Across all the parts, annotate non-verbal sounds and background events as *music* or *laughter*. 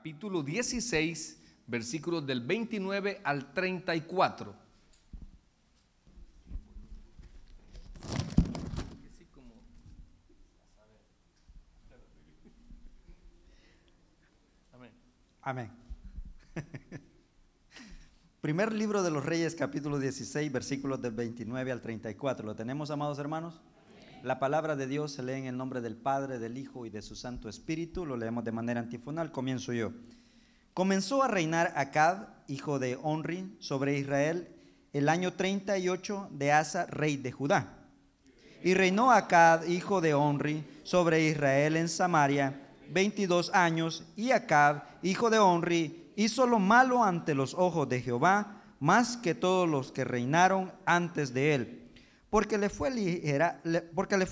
capítulo 16, versículos del 29 al 34. Amén. *laughs* Primer libro de los Reyes, capítulo 16, versículos del 29 al 34. ¿Lo tenemos, amados hermanos? La palabra de Dios se lee en el nombre del Padre, del Hijo y de su Santo Espíritu. Lo leemos de manera antifonal. Comienzo yo. Comenzó a reinar Acab, hijo de Onri, sobre Israel el año 38 de Asa, rey de Judá. Y reinó Acab, hijo de Onri, sobre Israel en Samaria 22 años. Y Acab, hijo de Onri, hizo lo malo ante los ojos de Jehová, más que todos los que reinaron antes de él porque le fue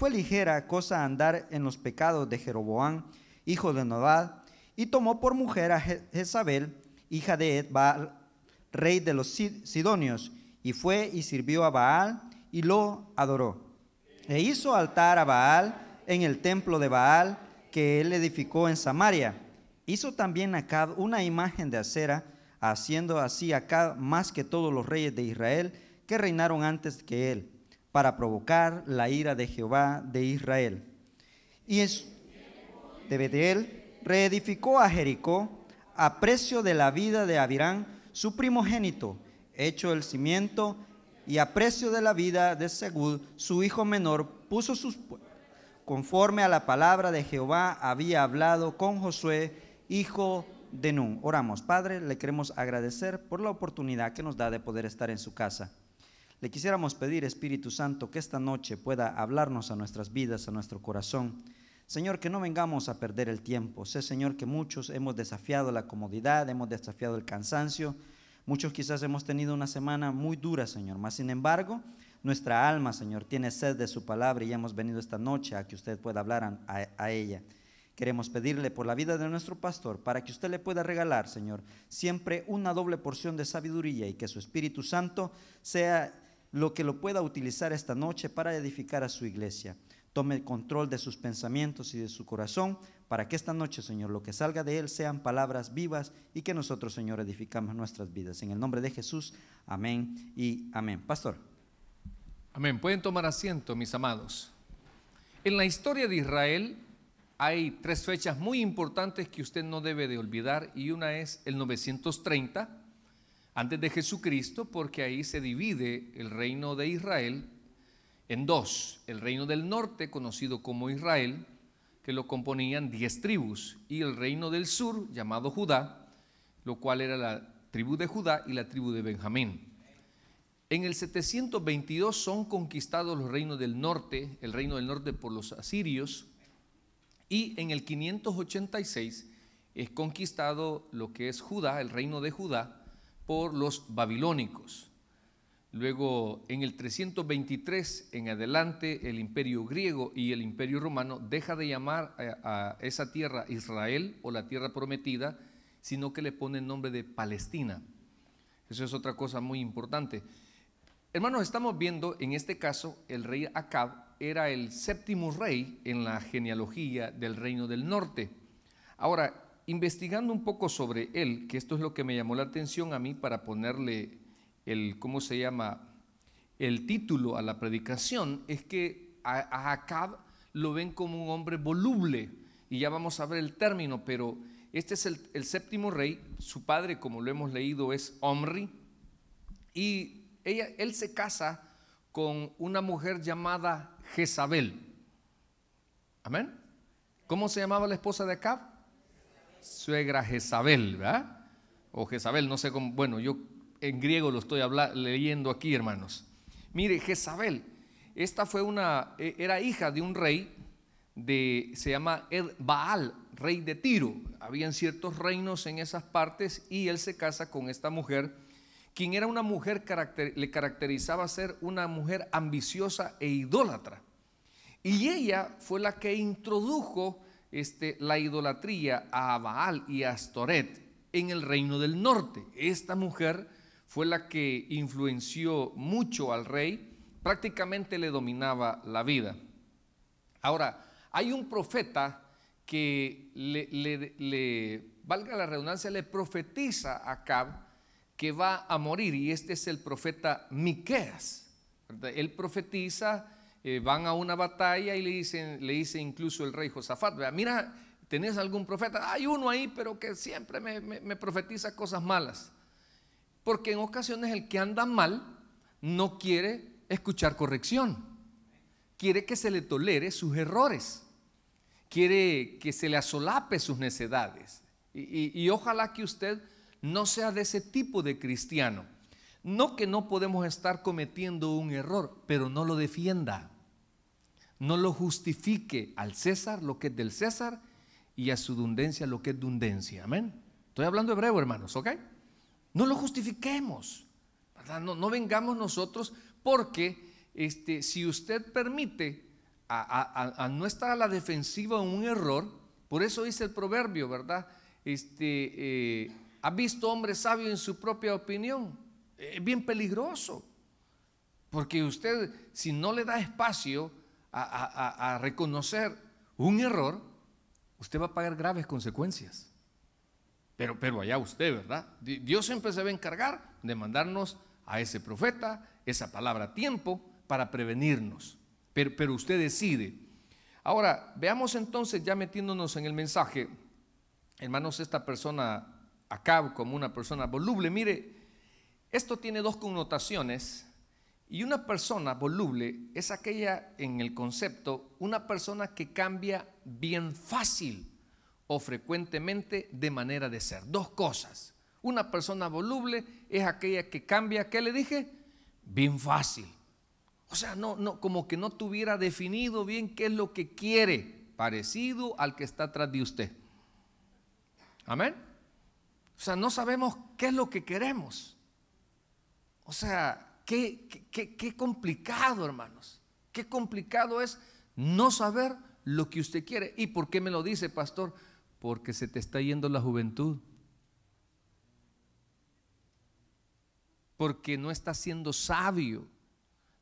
ligera, cosa andar en los pecados de Jeroboam, hijo de Nobad, y tomó por mujer a Jezabel, hija de Baal, rey de los Sidonios, y fue y sirvió a Baal y lo adoró. E hizo altar a Baal en el templo de Baal que él edificó en Samaria. Hizo también acá una imagen de acera, haciendo así acá más que todos los reyes de Israel que reinaron antes que él para provocar la ira de Jehová de Israel. Y es de Betel reedificó a Jericó a precio de la vida de Abirán, su primogénito, hecho el cimiento, y a precio de la vida de Segud, su hijo menor, puso sus conforme a la palabra de Jehová había hablado con Josué, hijo de Nun. Oramos, Padre, le queremos agradecer por la oportunidad que nos da de poder estar en su casa. Le quisiéramos pedir, Espíritu Santo, que esta noche pueda hablarnos a nuestras vidas, a nuestro corazón. Señor, que no vengamos a perder el tiempo. Sé, Señor, que muchos hemos desafiado la comodidad, hemos desafiado el cansancio. Muchos quizás hemos tenido una semana muy dura, Señor. Mas, sin embargo, nuestra alma, Señor, tiene sed de su palabra y hemos venido esta noche a que usted pueda hablar a, a ella. Queremos pedirle por la vida de nuestro pastor para que usted le pueda regalar, Señor, siempre una doble porción de sabiduría y que su Espíritu Santo sea lo que lo pueda utilizar esta noche para edificar a su iglesia. Tome el control de sus pensamientos y de su corazón para que esta noche, Señor, lo que salga de él sean palabras vivas y que nosotros, Señor, edificamos nuestras vidas. En el nombre de Jesús, amén y amén. Pastor. Amén. Pueden tomar asiento, mis amados. En la historia de Israel hay tres fechas muy importantes que usted no debe de olvidar y una es el 930, antes de Jesucristo, porque ahí se divide el reino de Israel en dos, el reino del norte, conocido como Israel, que lo componían diez tribus, y el reino del sur, llamado Judá, lo cual era la tribu de Judá y la tribu de Benjamín. En el 722 son conquistados los reinos del norte, el reino del norte por los asirios, y en el 586 es conquistado lo que es Judá, el reino de Judá, por los babilónicos. Luego, en el 323 en adelante, el imperio griego y el imperio romano deja de llamar a, esa tierra Israel o la tierra prometida, sino que le pone el nombre de Palestina. Eso es otra cosa muy importante. Hermanos, estamos viendo en este caso el rey Acab era el séptimo rey en la genealogía del reino del norte. Ahora, investigando un poco sobre él, que esto es lo que me llamó la atención a mí para ponerle el, ¿cómo se llama? El título a la predicación, es que a, Acab lo ven como un hombre voluble, y ya vamos a ver el término, pero este es el, séptimo rey, su padre, como lo hemos leído, es Omri, y ella, él se casa con una mujer llamada Jezabel. ¿Amén? ¿Cómo se llamaba la esposa de Acab? suegra Jezabel, ¿verdad? O Jezabel, no sé cómo, bueno, yo en griego lo estoy leyendo aquí, hermanos. Mire, Jezabel, esta fue una, e, era hija de un rey de, se llama Ed Baal, rey de Tiro. Habían ciertos reinos en esas partes y él se casa con esta mujer, quien era una mujer, le caracterizaba ser una mujer ambiciosa e idólatra. Y ella fue la que introdujo este, la idolatría a Baal y a Astoret en el reino del norte. Esta mujer fue la que influenció mucho al rey, prácticamente le dominaba la vida. Ahora, hay un profeta que le, valga la redundancia, le profetiza a Cab que va a morir, y este es el profeta Miqueas. Él profetiza eh, van a una batalla y le dicen, le dice incluso el rey Josafat, mira, ¿tenés algún profeta? Hay uno ahí, pero que siempre me, profetiza cosas malas. Porque en ocasiones el que anda mal no quiere escuchar corrección. Quiere que se le tolere sus errores. Quiere que se le asolape sus necedades. y, ojalá que usted no sea de ese tipo de cristiano. No que no podemos estar cometiendo un error, pero no lo defienda. No lo justifique al César lo que es del César y a su dundencia lo que es dundencia. Amén. Estoy hablando de hebreo, hermanos, ¿ok? No lo justifiquemos. ¿verdad? No, vengamos nosotros porque este, si usted permite a, no estar a la defensiva un error, por eso dice el proverbio, ¿verdad? Este, eh, ha visto hombre sabio en su propia opinión. Es eh, bien peligroso. Porque usted, si no le da espacio a, reconocer un error, usted va a pagar graves consecuencias. Pero, pero allá usted, ¿verdad? Dios siempre se va a encargar de mandarnos a ese profeta, esa palabra a tiempo, para prevenirnos. Pero, usted decide. Ahora, veamos entonces, ya metiéndonos en el mensaje, hermanos, esta persona, acá como una persona voluble, mire, esto tiene dos connotaciones y una persona voluble es aquella, en el concepto, una persona que cambia bien fácil o frecuentemente de manera de ser. Dos cosas. Una persona voluble es aquella que cambia, ¿qué le dije? Bien fácil. O sea, no, no, como que no tuviera definido bien qué es lo que quiere, parecido al que está atrás de usted. Amén. O sea, no sabemos qué es lo que queremos. O sea, Qué, complicado, hermanos. Qué complicado es no saber lo que usted quiere. ¿Y por qué me lo dice, pastor? Porque se te está yendo la juventud. Porque no estás siendo sabio.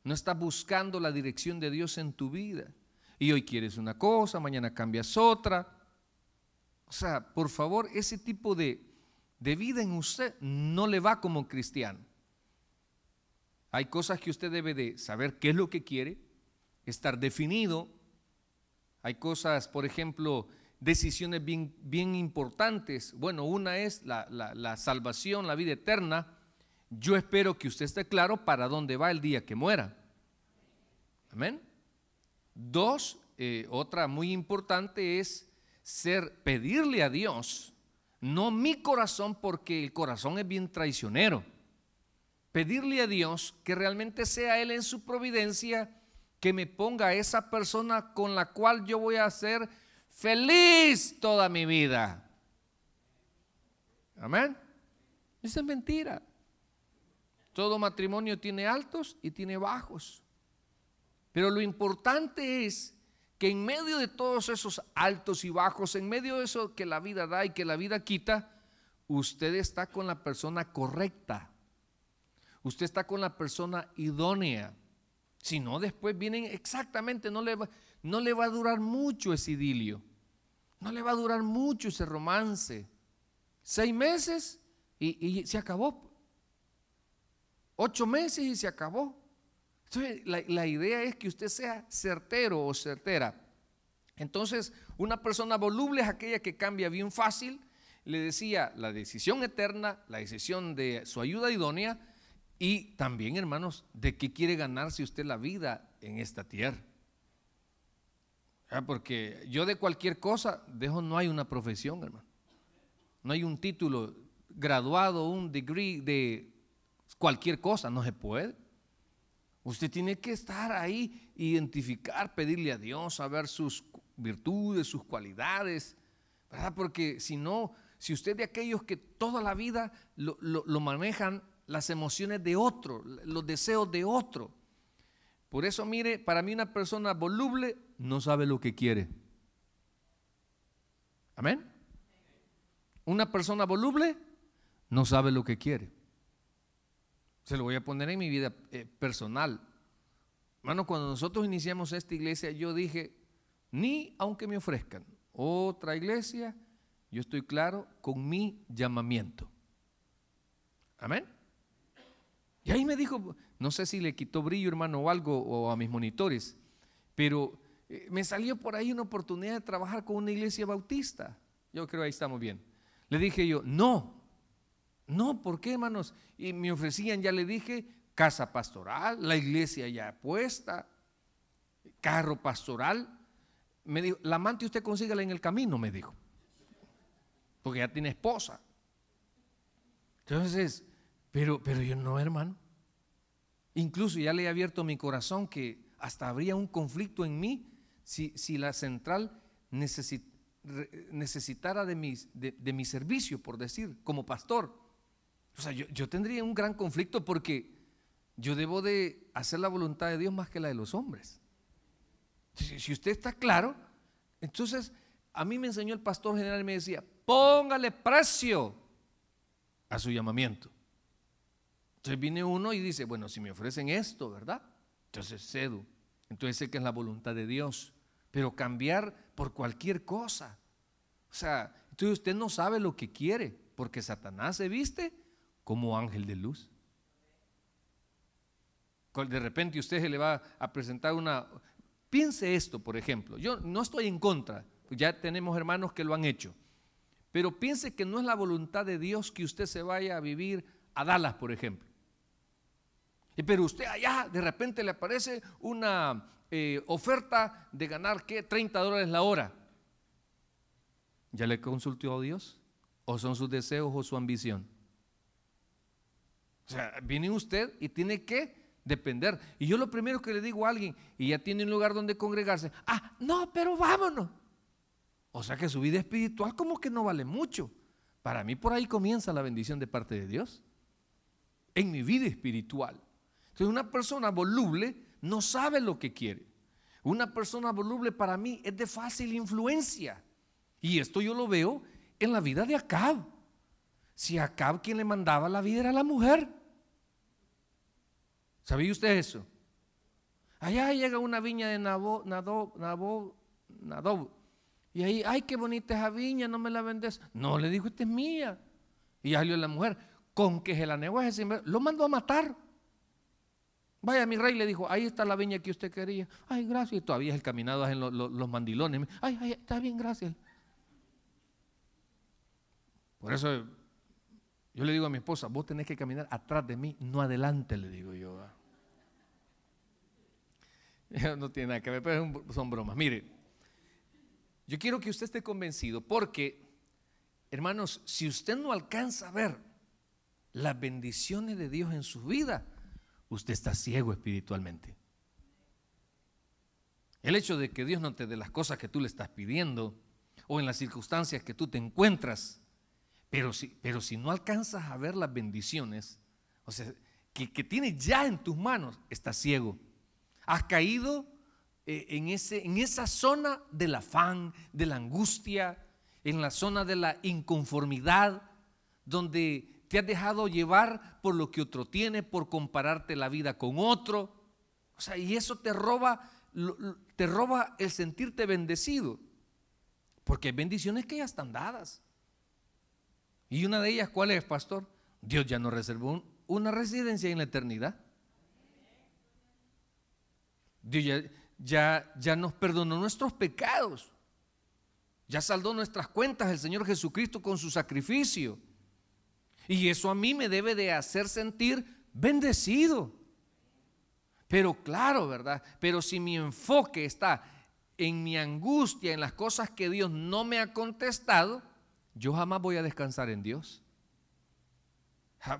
No estás buscando la dirección de Dios en tu vida. Y hoy quieres una cosa, mañana cambias otra. O sea, por favor, ese tipo de, de vida en usted no le va como cristiano. Hay cosas que usted debe de saber qué es lo que quiere, estar definido. Hay cosas, por ejemplo, decisiones bien, bien importantes. Bueno, una es la, salvación, la vida eterna. Yo espero que usted esté claro para dónde va el día que muera. Amén. Dos, eh, otra muy importante es ser, pedirle a Dios, no mi corazón, porque el corazón es bien traicionero pedirle a Dios que realmente sea Él en su providencia que me ponga esa persona con la cual yo voy a ser feliz toda mi vida. Amén. Esa es mentira. Todo matrimonio tiene altos y tiene bajos. Pero lo importante es que en medio de todos esos altos y bajos, en medio de eso que la vida da y que la vida quita, usted está con la persona correcta. Usted está con la persona idónea. Si no, después vienen exactamente, no le, va, no le va a durar mucho ese idilio. No le va a durar mucho ese romance. Seis meses y, se acabó. Ocho meses y se acabó. Entonces, la, la idea es que usted sea certero o certera. Entonces, una persona voluble es aquella que cambia bien fácil. Le decía la decisión eterna, la decisión de su ayuda idónea, y también, hermanos, ¿de qué quiere ganarse usted la vida en esta tierra? Ah, porque yo de cualquier cosa, dejo, no hay una profesión, hermano. No hay un título graduado, un degree de cualquier cosa, no se puede. Usted tiene que estar ahí, identificar, pedirle a Dios, saber sus virtudes, sus cualidades, ¿verdad? Porque si no, si usted de aquellos que toda la vida lo, lo, lo manejan las emociones de otro, los deseos de otro. Por eso, mire, para mí una persona voluble no sabe lo que quiere. Amén. Una persona voluble no sabe lo que quiere. Se lo voy a poner en mi vida eh, personal. Hermano, cuando nosotros iniciamos esta iglesia, yo dije, ni aunque me ofrezcan otra iglesia, yo estoy claro con mi llamamiento. Amén. Y ahí me dijo, no sé si le quitó brillo, hermano, o algo, o a mis monitores, pero eh, me salió por ahí una oportunidad de trabajar con una iglesia bautista. Yo creo que ahí estamos bien. Le dije yo, no, no, ¿por qué, hermanos? Y me ofrecían, ya le dije, casa pastoral, la iglesia ya puesta, carro pastoral. Me dijo, la amante usted consígala en el camino, me dijo, porque ya tiene esposa. Entonces, pero, yo no, hermano. Incluso ya le he abierto mi corazón que hasta habría un conflicto en mí si, la central necesitara de, mis, de, mi servicio, por decir, como pastor. O sea, yo, tendría un gran conflicto porque yo debo de hacer la voluntad de Dios más que la de los hombres. Si, si usted está claro, entonces a mí me enseñó el pastor general y me decía, póngale precio a su llamamiento. Entonces viene uno y dice, bueno, si me ofrecen esto, ¿verdad? Entonces cedo. Entonces sé que es la voluntad de Dios. Pero cambiar por cualquier cosa. O sea, entonces usted no sabe lo que quiere, porque Satanás se viste como ángel de luz. De repente usted se le va a presentar una... Piense esto, por ejemplo. Yo no estoy en contra, ya tenemos hermanos que lo han hecho. Pero piense que no es la voluntad de Dios que usted se vaya a vivir a Dallas, por ejemplo. Pero usted allá de repente le aparece una eh, oferta de ganar, ¿qué? 30 dólares la hora. ¿Ya le consultó a Dios? ¿O son sus deseos o su ambición? O sea, viene usted y tiene que depender. Y yo lo primero que le digo a alguien, y ya tiene un lugar donde congregarse, ah, no, pero vámonos. O sea que su vida espiritual como que no vale mucho. Para mí por ahí comienza la bendición de parte de Dios. En mi vida espiritual. Entonces una persona voluble no sabe lo que quiere. Una persona voluble para mí es de fácil influencia. Y esto yo lo veo en la vida de Acab. Si Acab quien le mandaba la vida era la mujer. ¿Sabía usted eso? Allá llega una viña de Nabo, Y ahí, ay, qué bonita esa viña, no me la vendes. No, le dijo, esta es mía. Y salió la mujer, con que se la negó ese lo mandó a matar. Vaya, mi rey le dijo, ahí está la viña que usted quería. Ay, gracias. Y todavía el caminado en los, mandilones. Ay, ay, está bien, gracias. Por eso yo le digo a mi esposa, vos tenés que caminar atrás de mí, no adelante, le digo yo. *laughs* No tiene nada que ver, son bromas. Mire, yo quiero que usted esté convencido porque, hermanos, si usted no alcanza a ver las bendiciones de Dios en su vida, usted está ciego espiritualmente. El hecho de que Dios no te dé las cosas que tú le estás pidiendo o en las circunstancias que tú te encuentras, pero si, pero si no alcanzas a ver las bendiciones, o sea, que, que tienes ya en tus manos, estás ciego. Has caído eh, en, ese, en esa zona del afán, de la angustia, en la zona de la inconformidad, donde te has dejado llevar por lo que otro tiene, por compararte la vida con otro. O sea, y eso te roba, te roba el sentirte bendecido. Porque hay bendiciones que ya están dadas. Y una de ellas, ¿cuál es, pastor? Dios ya nos reservó una residencia en la eternidad. Dios ya, ya, ya nos perdonó nuestros pecados. Ya saldó nuestras cuentas el Señor Jesucristo con su sacrificio. Y eso a mí me debe de hacer sentir bendecido. Pero claro, ¿verdad? Pero si mi enfoque está en mi angustia, en las cosas que Dios no me ha contestado, yo jamás voy a descansar en Dios.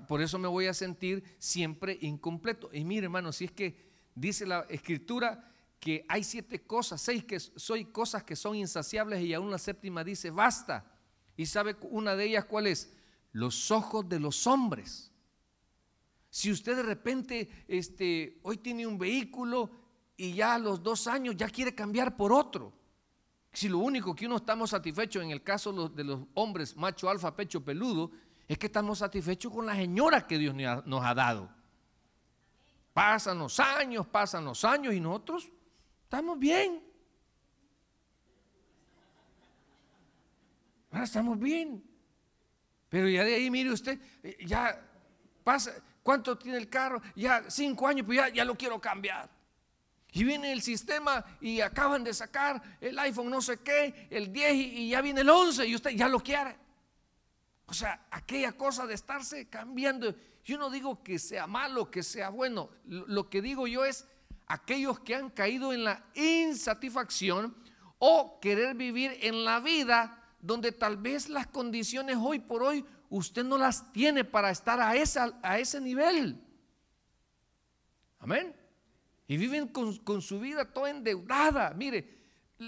Por eso me voy a sentir siempre incompleto. Y mire, hermano, si es que dice la escritura que hay siete cosas, seis que soy cosas que son insaciables y aún la séptima dice basta. ¿Y sabe una de ellas cuál es? los ojos de los hombres. Si usted de repente este, hoy tiene un vehículo y ya a los dos años ya quiere cambiar por otro, si lo único que uno estamos satisfechos en el caso de los hombres macho alfa, pecho peludo, es que estamos satisfechos con la señora que Dios nos ha dado. Pasan los años, pasan los años y nosotros estamos bien. Ahora estamos bien. Pero ya de ahí, mire usted, eh, ya pasa, ¿cuánto tiene el carro? Ya cinco años, pues ya, ya lo quiero cambiar. Y viene el sistema y acaban de sacar el iPhone no sé qué, el 10 y ya viene el 11 y usted ya lo quiere. O sea, aquella cosa de estarse cambiando. Yo no digo que sea malo, que sea bueno. Lo que digo yo es aquellos que han caído en la insatisfacción o querer vivir en la vida donde tal vez las condiciones hoy por hoy usted no las tiene para estar a, a ese nivel. Amén. Y viven con, su vida toda endeudada. Mire,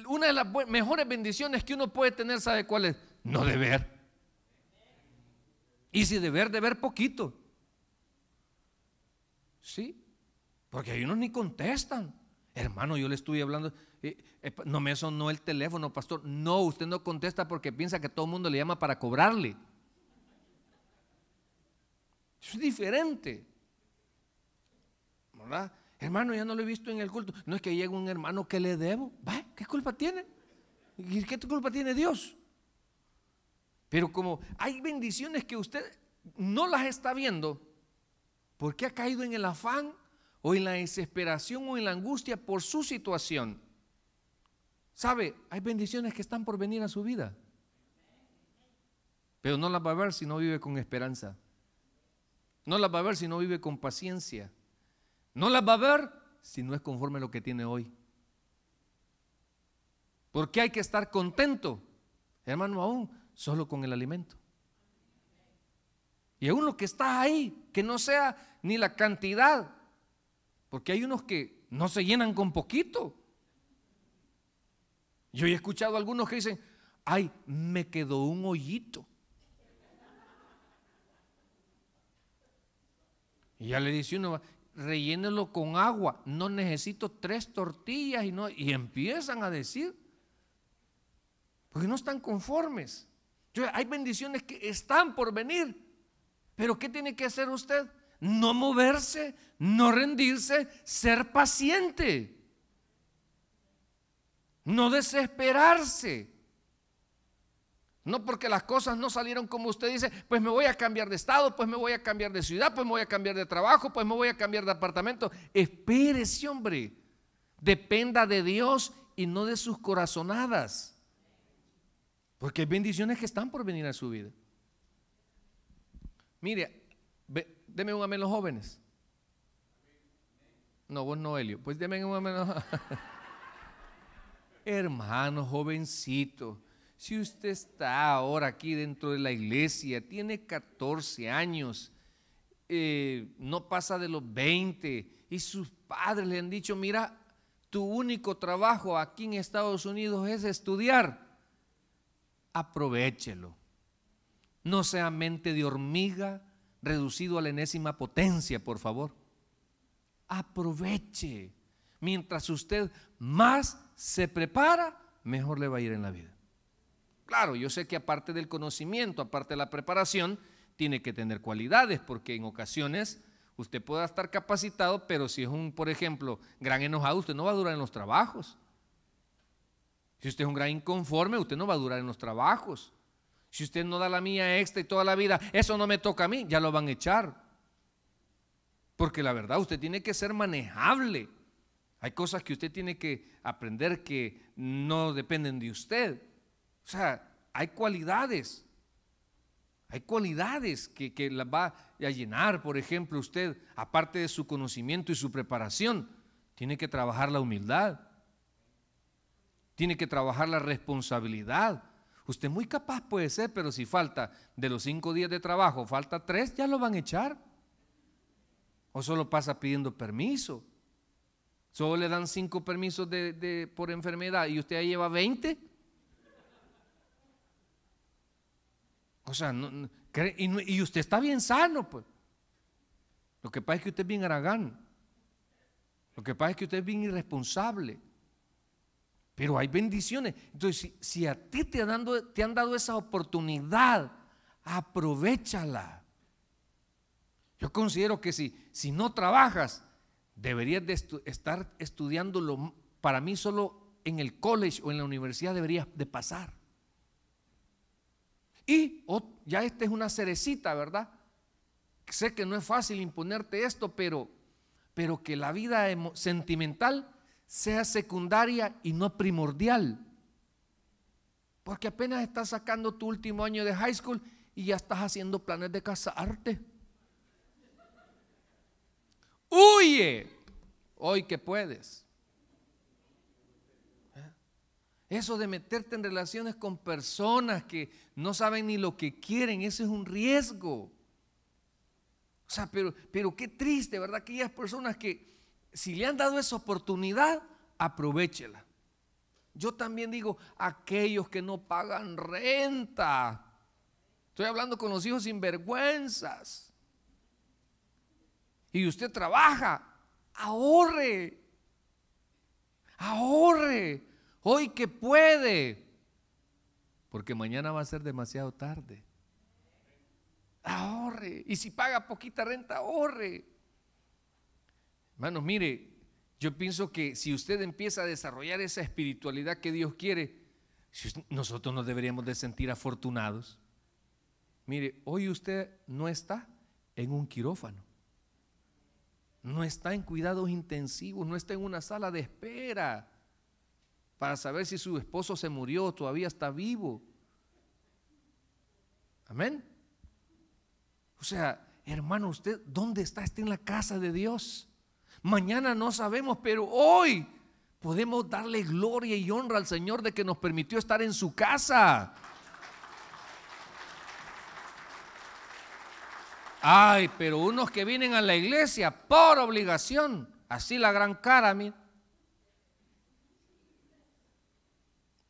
una de las mejores bendiciones que uno puede tener, ¿sabe cuál es? No deber. Y si deber, deber poquito. ¿Sí? Porque ellos ni contestan. Hermano, yo le estoy hablando, eh, no me sonó el teléfono, pastor. No, usted no contesta porque piensa que todo el mundo le llama para cobrarle. es diferente. ¿Verdad? Hermano, ya no lo he visto en el culto. No es que llegue un hermano que le debo. ¿Va? ¿Qué culpa tiene? ¿Qué culpa tiene Dios? Pero como hay bendiciones que usted no las está viendo, porque ha caído en el afán o en la desesperación o en la angustia por su situación. ¿Sabe? Hay bendiciones que están por venir a su vida. Pero no las va a ver si no vive con esperanza. No las va a ver si no vive con paciencia. No las va a ver si no es conforme a lo que tiene hoy. Porque hay que estar contento, hermano, aún solo con el alimento. Y aún lo que está ahí, que no sea ni la cantidad, porque hay unos que no se llenan con poquito. Yo he escuchado a algunos que dicen, ay, me quedó un hoyito. Y ya le dice uno, rellénelo con agua, no necesito tres tortillas y, no, y empiezan a decir, porque no están conformes. hay bendiciones que están por venir, pero ¿qué tiene que hacer usted? no moverse, no rendirse, ser paciente, no desesperarse. No porque las cosas no salieron como usted dice, pues me voy a cambiar de estado, pues me voy a cambiar de ciudad, pues me voy a cambiar de trabajo, pues me voy a cambiar de apartamento. Espérese, hombre. Dependa de Dios y no de sus corazonadas. Porque hay bendiciones que están por venir a su vida. Mire, Deme un amén los jóvenes. No, vos no, Pues deme un amén. *laughs* Hermano jovencito, si usted está ahora aquí dentro de la iglesia, tiene 14 años, eh, no pasa de los 20 y sus padres le han dicho, mira, tu único trabajo aquí en Estados Unidos es estudiar, aprovechelo. No sea mente de hormiga, reducido a la enésima potencia, por favor. Aproveche. Mientras usted más se prepara, mejor le va a ir en la vida. Claro, yo sé que aparte del conocimiento, aparte de la preparación, tiene que tener cualidades, porque en ocasiones usted pueda estar capacitado, pero si es un, por ejemplo, gran enojado, usted no va a durar en los trabajos. Si usted es un gran inconforme, usted no va a durar en los trabajos. Si usted no da la mía esta y toda la vida, eso no me toca a mí, ya lo van a echar. Porque la verdad, usted tiene que ser manejable. Hay cosas que usted tiene que aprender que no dependen de usted. O sea, hay cualidades. Hay cualidades que, que las va a llenar, por ejemplo, usted, aparte de su conocimiento y su preparación, tiene que trabajar la humildad, tiene que trabajar la responsabilidad, Usted muy capaz puede ser, pero si falta de los cinco días de trabajo, falta tres, ya lo van a echar. O solo pasa pidiendo permiso. Solo le dan cinco permisos de, por enfermedad y usted ya lleva 20. O sea, no, y, usted está bien sano, pues. Lo que pasa es que usted es bien aragán. Lo que pasa es que usted es bien irresponsable pero hay bendiciones. Entonces, si, a ti te, te han dado esa oportunidad, aprovechala. Yo considero que si, si no trabajas, deberías de estar estudiando para mí solo en el college o en la universidad deberías de pasar. Y ya esta es una cerecita, ¿verdad? Sé que no es fácil imponerte esto, pero, pero que la vida sentimental sea secundaria y no primordial. Porque apenas estás sacando tu último año de high school y ya estás haciendo planes de casarte. Huye hoy que puedes. ¿Eh? Eso de meterte en relaciones con personas que no saben ni lo que quieren, eso es un riesgo. O sea, pero, pero qué triste, ¿verdad? Aquellas personas que, si le han dado esa oportunidad, aprovechela. Yo también digo, aquellos que no pagan renta. Estoy hablando con los hijos sinvergüenzas. Y usted trabaja, ahorre. Ahorre. Hoy que puede. Porque mañana va a ser demasiado tarde. Ahorre. Y si paga poquita renta, ahorre. Hermanos, mire, yo pienso que si usted empieza a desarrollar esa espiritualidad que Dios quiere, nosotros nos deberíamos de sentir afortunados. Mire, hoy usted no está en un quirófano, no está en cuidados intensivos, no está en una sala de espera para saber si su esposo se murió, todavía está vivo. Amén. O sea, hermano, usted, ¿dónde está? Está en la casa de Dios. Mañana no sabemos, pero hoy podemos darle gloria y honra al Señor de que nos permitió estar en su casa. Ay, pero unos que vienen a la iglesia por obligación, así la gran cara, mí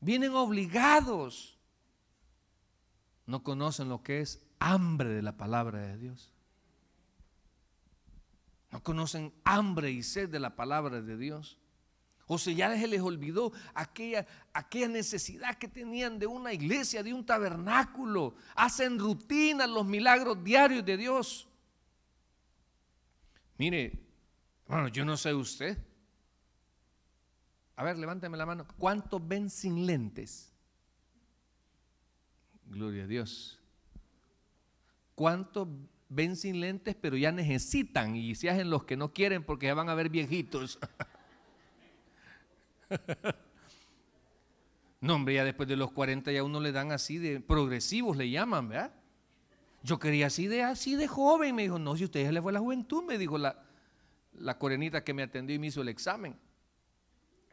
Vienen obligados. No conocen lo que es hambre de la palabra de Dios. No conocen hambre y sed de la palabra de Dios. O sea, ya se les olvidó aquella, aquella necesidad que tenían de una iglesia, de un tabernáculo. Hacen rutina los milagros diarios de Dios. Mire, bueno, yo no sé usted. A ver, levántame la mano. ¿Cuántos ven sin lentes? Gloria a Dios. ¿Cuántos ven sin lentes, pero ya necesitan y se hacen los que no quieren porque ya van a ver viejitos. *laughs* no, hombre, ya después de los 40 ya uno le dan así de progresivos, le llaman, ¿verdad? Yo quería así de así de joven. Me dijo, no, si ustedes ya le fue la juventud, me dijo la, la corenita que me atendió y me hizo el examen.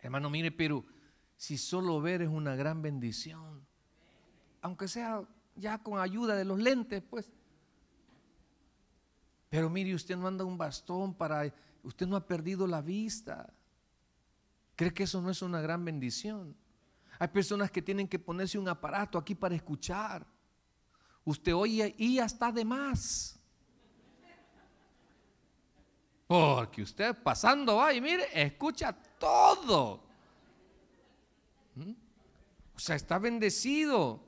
Hermano, mire, pero si solo ver es una gran bendición. Aunque sea ya con ayuda de los lentes, pues. Pero mire, usted no anda un bastón para... Usted no ha perdido la vista. ¿Cree que eso no es una gran bendición? Hay personas que tienen que ponerse un aparato aquí para escuchar. Usted oye y hasta de más. Porque usted pasando va y mire, escucha todo. ¿Mm? O sea, está bendecido.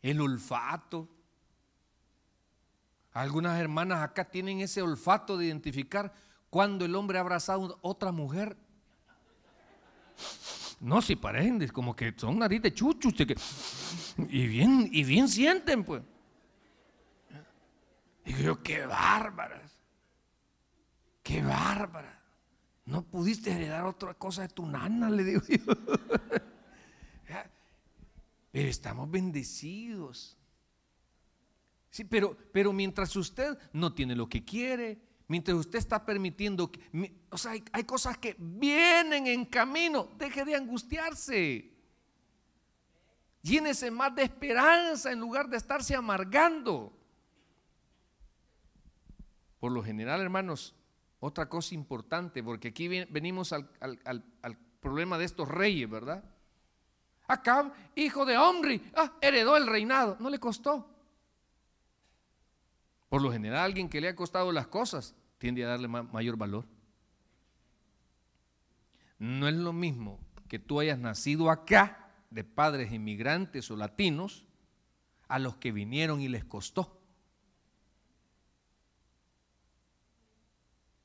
El olfato. Algunas hermanas acá tienen ese olfato de identificar cuando el hombre ha abrazado a otra mujer. No, si parecen, como que son narices de que, y, bien, y bien sienten, pues. y yo, qué bárbaras, qué bárbaras. No pudiste heredar otra cosa de tu nana, le digo yo. *laughs* Pero estamos bendecidos. Sí, pero, pero mientras usted no tiene lo que quiere, mientras usted está permitiendo, o sea, hay, cosas que vienen en camino, deje de angustiarse. Llénese más de esperanza en lugar de estarse amargando. Por lo general, hermanos, otra cosa importante, porque aquí venimos al, problema de estos reyes, ¿verdad? Acab, hijo de Omri, ah, heredó el reinado, no le costó. Por lo general, alguien que le ha costado las cosas tiende a darle mayor valor. No es lo mismo que tú hayas nacido acá de padres inmigrantes o latinos a los que vinieron y les costó.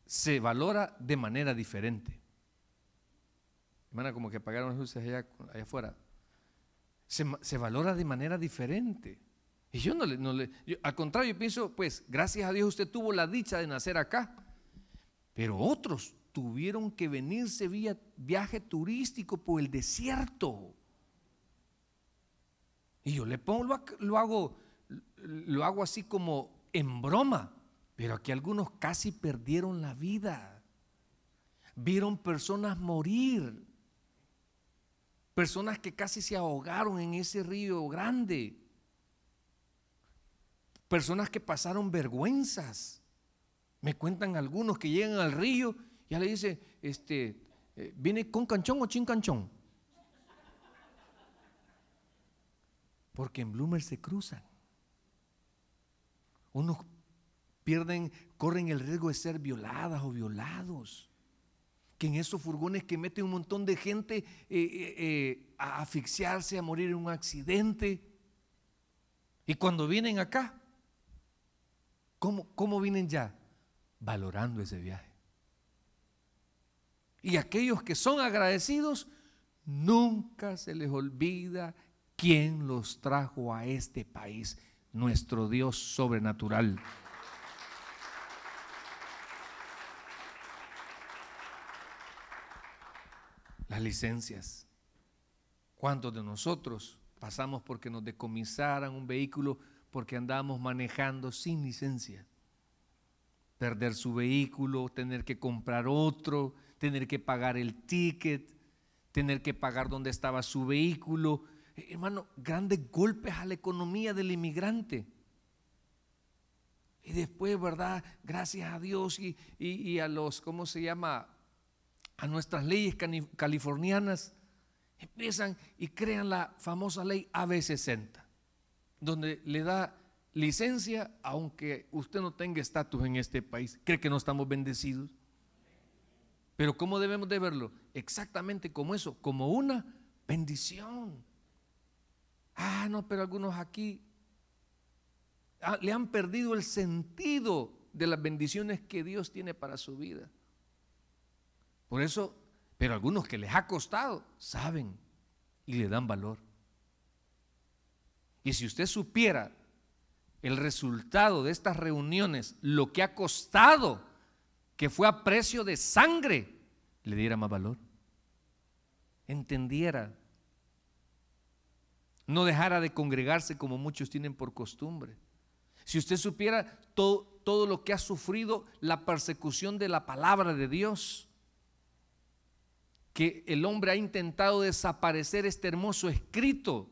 Se valora de manera diferente. Hermana, como que pagaron las luces allá, allá afuera. Se, se valora de manera diferente. Y yo no le, le al contrario, yo pienso, pues, gracias a Dios usted tuvo la dicha de nacer acá, pero otros tuvieron que venirse vía viaje turístico por el desierto. Y yo le pongo, lo hago, lo hago así como en broma, pero aquí algunos casi perdieron la vida. Vieron personas morir, personas que casi se ahogaron en ese río grande personas que pasaron vergüenzas. Me cuentan algunos que llegan al río y ya le dice, este, eh, ¿viene con canchón o sin canchón? Porque en Bloomer se cruzan. Unos pierden, corren el riesgo de ser violadas o violados. Que en esos furgones que meten un montón de gente eh, eh, a asfixiarse, a morir en un accidente. Y cuando vienen acá, ¿Cómo, vienen ya? Valorando ese viaje. Y aquellos que son agradecidos, nunca se les olvida quién los trajo a este país, nuestro Dios sobrenatural. Las licencias. ¿Cuántos de nosotros pasamos porque nos decomisaran un vehículo? porque andamos manejando sin licencia. Perder su vehículo, tener que comprar otro, tener que pagar el ticket, tener que pagar donde estaba su vehículo. Eh, hermano, grandes golpes a la economía del inmigrante. Y después, ¿verdad? Gracias a Dios y, y a los, ¿cómo se llama? A nuestras leyes californianas, empiezan y crean la famosa ley AB60 donde le da licencia aunque usted no tenga estatus en este país. ¿Cree que no estamos bendecidos? Pero ¿cómo debemos de verlo? Exactamente como eso, como una bendición. Ah, no, pero algunos aquí ah, le han perdido el sentido de las bendiciones que Dios tiene para su vida. Por eso, pero algunos que les ha costado, saben y le dan valor. Y si usted supiera el resultado de estas reuniones, lo que ha costado, que fue a precio de sangre, le diera más valor. Entendiera. No dejara de congregarse como muchos tienen por costumbre. Si usted supiera todo, todo lo que ha sufrido la persecución de la palabra de Dios, que el hombre ha intentado desaparecer este hermoso escrito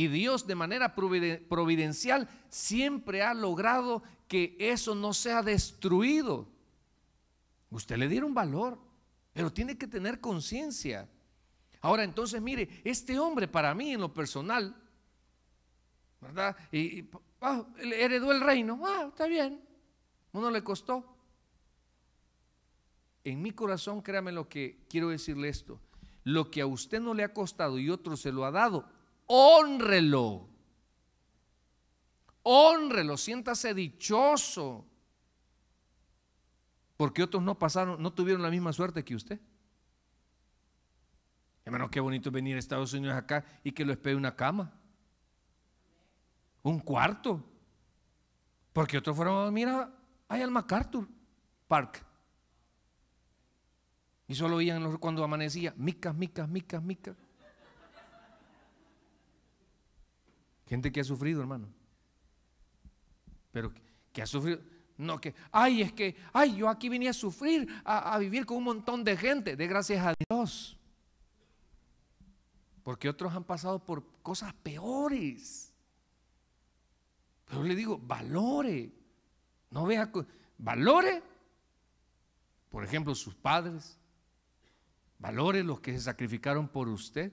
y Dios de manera providencial siempre ha logrado que eso no sea destruido. Usted le dieron valor, pero tiene que tener conciencia. Ahora entonces, mire, este hombre para mí en lo personal, ¿verdad? Y, ah, heredó el reino, ah, está bien, uno le costó. En mi corazón, créame lo que quiero decirle esto, lo que a usted no le ha costado y otro se lo ha dado, Honrelo. Honrelo, siéntase dichoso. Porque otros no pasaron, no tuvieron la misma suerte que usted. Hermano, qué bonito venir a Estados Unidos acá y que lo espere una cama. Un cuarto. Porque otros fueron, oh, mira, hay al MacArthur Park. Y solo oían cuando amanecía, micas, micas, micas, micas. Gente que ha sufrido, hermano. Pero que ha sufrido. No que, ay, es que, ay, yo aquí venía a sufrir, a, vivir con un montón de gente. De gracias a Dios. Porque otros han pasado por cosas peores. Pero le digo, valore. No vea, valore. Por ejemplo, sus padres. Valore los que se sacrificaron por usted.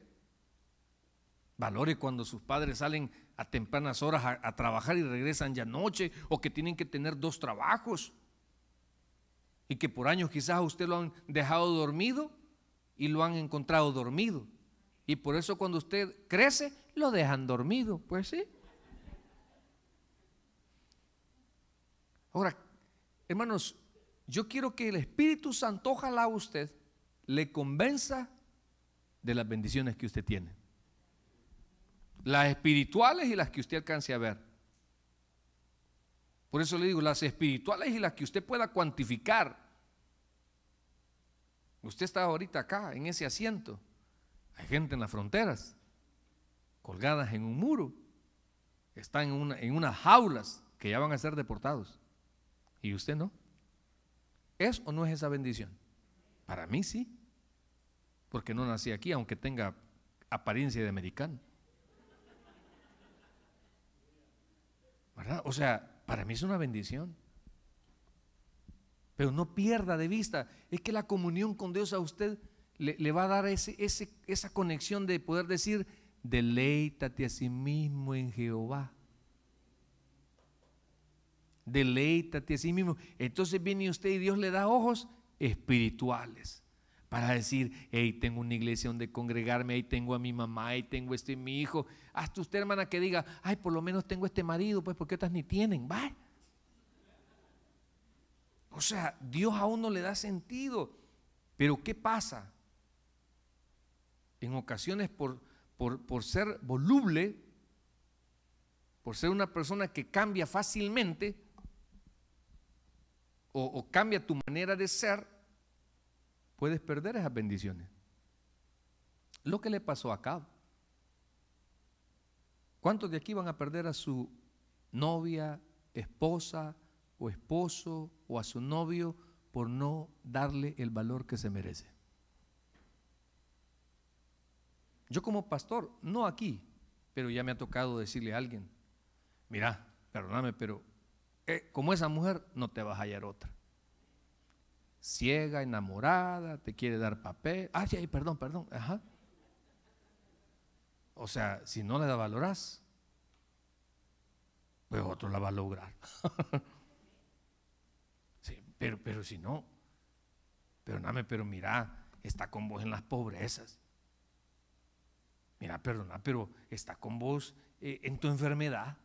Valore cuando sus padres salen a tempranas horas a, trabajar y regresan ya noche o que tienen que tener dos trabajos y que por años quizás a usted lo han dejado dormido y lo han encontrado dormido. Y por eso cuando usted crece, lo dejan dormido. Pues sí. Ahora, hermanos, yo quiero que el Espíritu Santo, ojalá usted le convenza de las bendiciones que usted tiene las espirituales y las que usted alcance a ver. Por eso le digo, las espirituales y las que usted pueda cuantificar. Usted está ahorita acá, en ese asiento. Hay gente en las fronteras, colgadas en un muro. Están en, en unas jaulas que ya van a ser deportados. Y usted no. ¿Es o no es esa bendición? Para mí sí. Porque no nací aquí, aunque tenga apariencia de americano. O sea, para mí es una bendición. Pero no pierda de vista, es que la comunión con Dios a usted le, va a dar esa conexión de poder decir, deleítate a sí mismo en Jehová. Deleítate a sí mismo. Entonces viene usted y Dios le da ojos espirituales a decir, hey, tengo una iglesia donde congregarme, ahí tengo a mi mamá, ahí tengo este mi hijo. Hasta usted, hermana, que diga, ay, por lo menos tengo este marido, pues porque otras ni tienen, va. O sea, Dios aún no le da sentido. Pero ¿qué pasa? En ocasiones por, por, ser voluble, por ser una persona que cambia fácilmente o cambia tu manera de ser, puedes perder esas bendiciones. Lo que le pasó a cabo ¿Cuántos de aquí van a perder a su novia, esposa o esposo o a su novio por no darle el valor que se merece? Yo como pastor, no aquí, pero ya me ha tocado decirle a alguien, mira, perdóname, pero eh, como esa mujer no te vas a hallar otra ciega, enamorada, te quiere dar papel. Ay, ay, perdón, perdón. O sea, si no le da valoras, pues otro la va a lograr. *laughs* sí, pero, pero si no, perdóname, pero mira, está con vos en las pobrezas. Mira, perdona, pero está con vos eh, en tu enfermedad.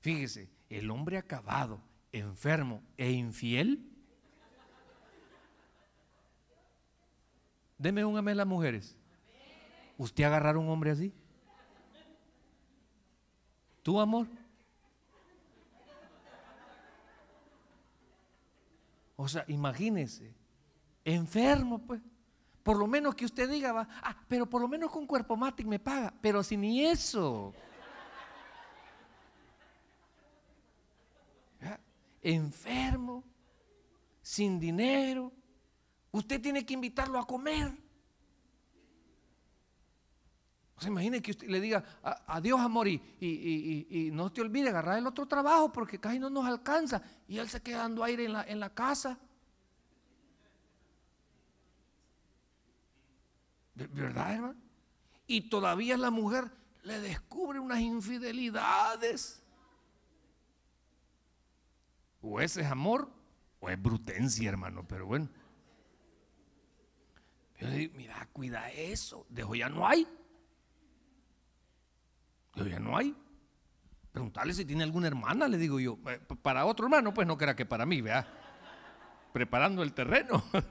Fíjese, el hombre acabado, enfermo e infiel Deme un amén las mujeres. ¿Usted agarrar un hombre así? ¿Tú, amor? O sea, imagínese, enfermo, pues. Por lo menos que usted diga, va, ah, pero por lo menos con cuerpo matic me paga, pero si ni eso. ¿Ah? Enfermo, sin dinero, Usted tiene que invitarlo a comer. O sea, imagine que usted le diga adiós, amor, y, no te olvide agarrar el otro trabajo porque casi no nos alcanza. Y él se queda dando aire en la, en la casa. ¿Verdad, hermano? Y todavía la mujer le descubre unas infidelidades. O ese es amor o es brutencia, hermano, pero bueno. Yo le digo, mira, cuida eso. dejo ya no hay. dejo ya no hay. Preguntarle si tiene alguna hermana, le digo yo. Eh, para otro hermano, pues no crea que para mí, vea. Preparando el terreno. *laughs*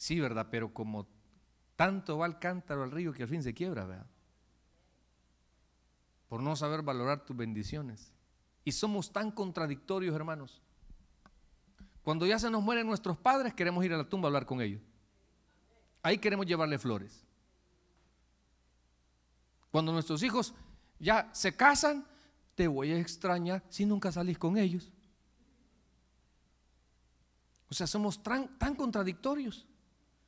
Sí, ¿verdad? Pero como tanto va el cántaro al río que al fin se quiebra, ¿verdad? Por no saber valorar tus bendiciones. Y somos tan contradictorios, hermanos. Cuando ya se nos mueren nuestros padres, queremos ir a la tumba a hablar con ellos. Ahí queremos llevarle flores. Cuando nuestros hijos ya se casan, te voy a extrañar si nunca salís con ellos. O sea, somos tan, contradictorios.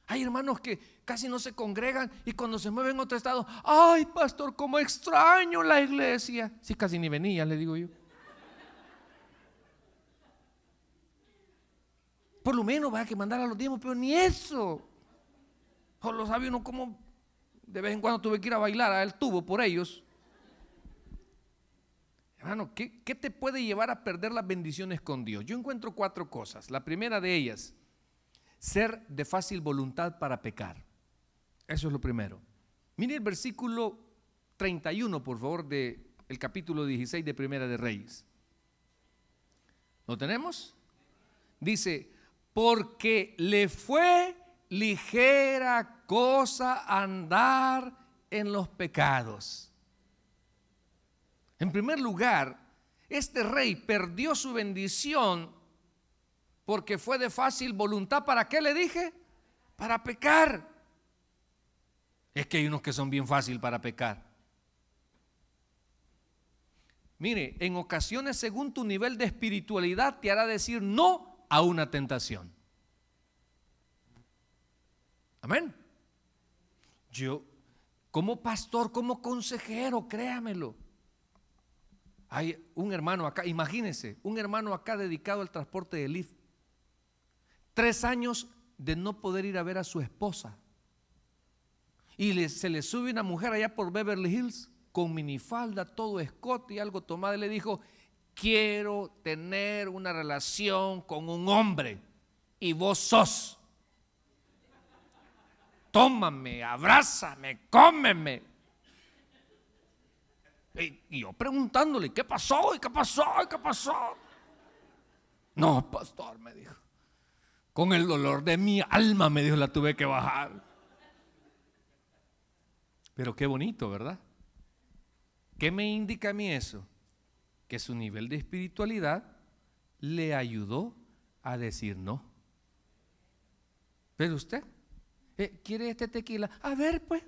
Hay hermanos que casi no se congregan y cuando se mueven a otro estado, ay, pastor, cómo extraño la iglesia. Si casi ni venía, le digo yo. Por lo menos va a que mandar a los diezmos, pero ni eso. o lo sabios uno como de vez en cuando tuve que ir a bailar a él tuvo por ellos. Hermano, ¿qué, te puede llevar a perder las bendiciones con Dios? Yo encuentro cuatro cosas. La primera de ellas, ser de fácil voluntad para pecar. Eso es lo primero. Mire el versículo 31, por favor, del el capítulo 16 de Primera de Reyes. ¿Lo tenemos? Dice, porque le fue ligera cosa andar en los pecados. En primer lugar, este rey perdió su bendición porque fue de fácil voluntad. ¿Para qué le dije? Para pecar. Es que hay unos que son bien fácil para pecar. Mire, en ocasiones según tu nivel de espiritualidad te hará decir no a una tentación. Amén. Yo, como pastor, como consejero, créamelo. Hay un hermano acá, imagínense, un hermano acá dedicado al transporte de LIF. Tres años de no poder ir a ver a su esposa. Y se le sube una mujer allá por Beverly Hills con minifalda, todo escote y algo tomado. Y le dijo, quiero tener una relación con un hombre y vos sos. Tómame, abrázame, cómeme. Y, yo preguntándole, ¿qué pasó? ¿Y qué pasó? ¿Y qué pasó? No, pastor, me dijo. Con el dolor de mi alma, me dijo, la tuve que bajar. Pero qué bonito, ¿verdad? ¿Qué me indica a mí eso? que su nivel de espiritualidad le ayudó a decir no. Pero usted eh, quiere este tequila, a ver pues.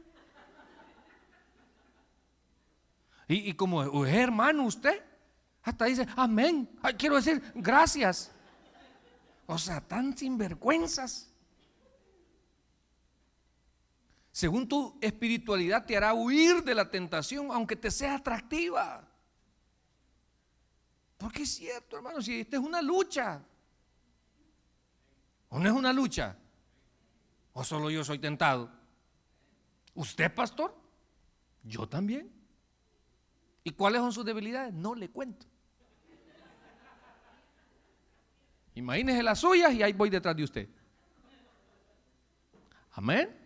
Y, como es hermano usted, hasta dice, amén, quiero decir, gracias. O sea, tan sinvergüenzas. Según tu espiritualidad te hará huir de la tentación, aunque te sea atractiva. Porque es cierto, hermano, si esta es una lucha. ¿O no es una lucha? ¿O solo yo soy tentado? ¿Usted, pastor? Yo también. ¿Y cuáles son sus debilidades? No le cuento. Imagínese las suyas y ahí voy detrás de usted. Amén.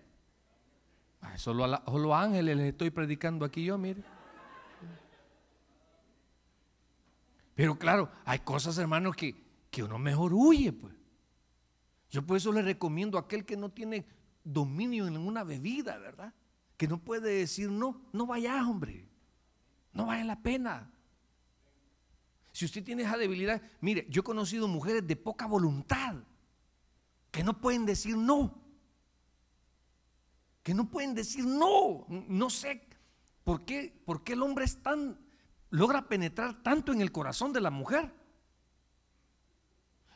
Solo a, los ángeles les estoy predicando aquí yo, mire. Pero claro, hay cosas, hermanos, que, uno mejor huye, pues. Yo por eso le recomiendo a aquel que no tiene dominio en ninguna bebida, ¿verdad? Que no puede decir, no, no vaya hombre. No vale la pena. Si usted tiene esa debilidad, mire, yo he conocido mujeres de poca voluntad que no pueden decir no. Que no pueden decir no. No sé por qué, por qué el hombre es tan logra penetrar tanto en el corazón de la mujer.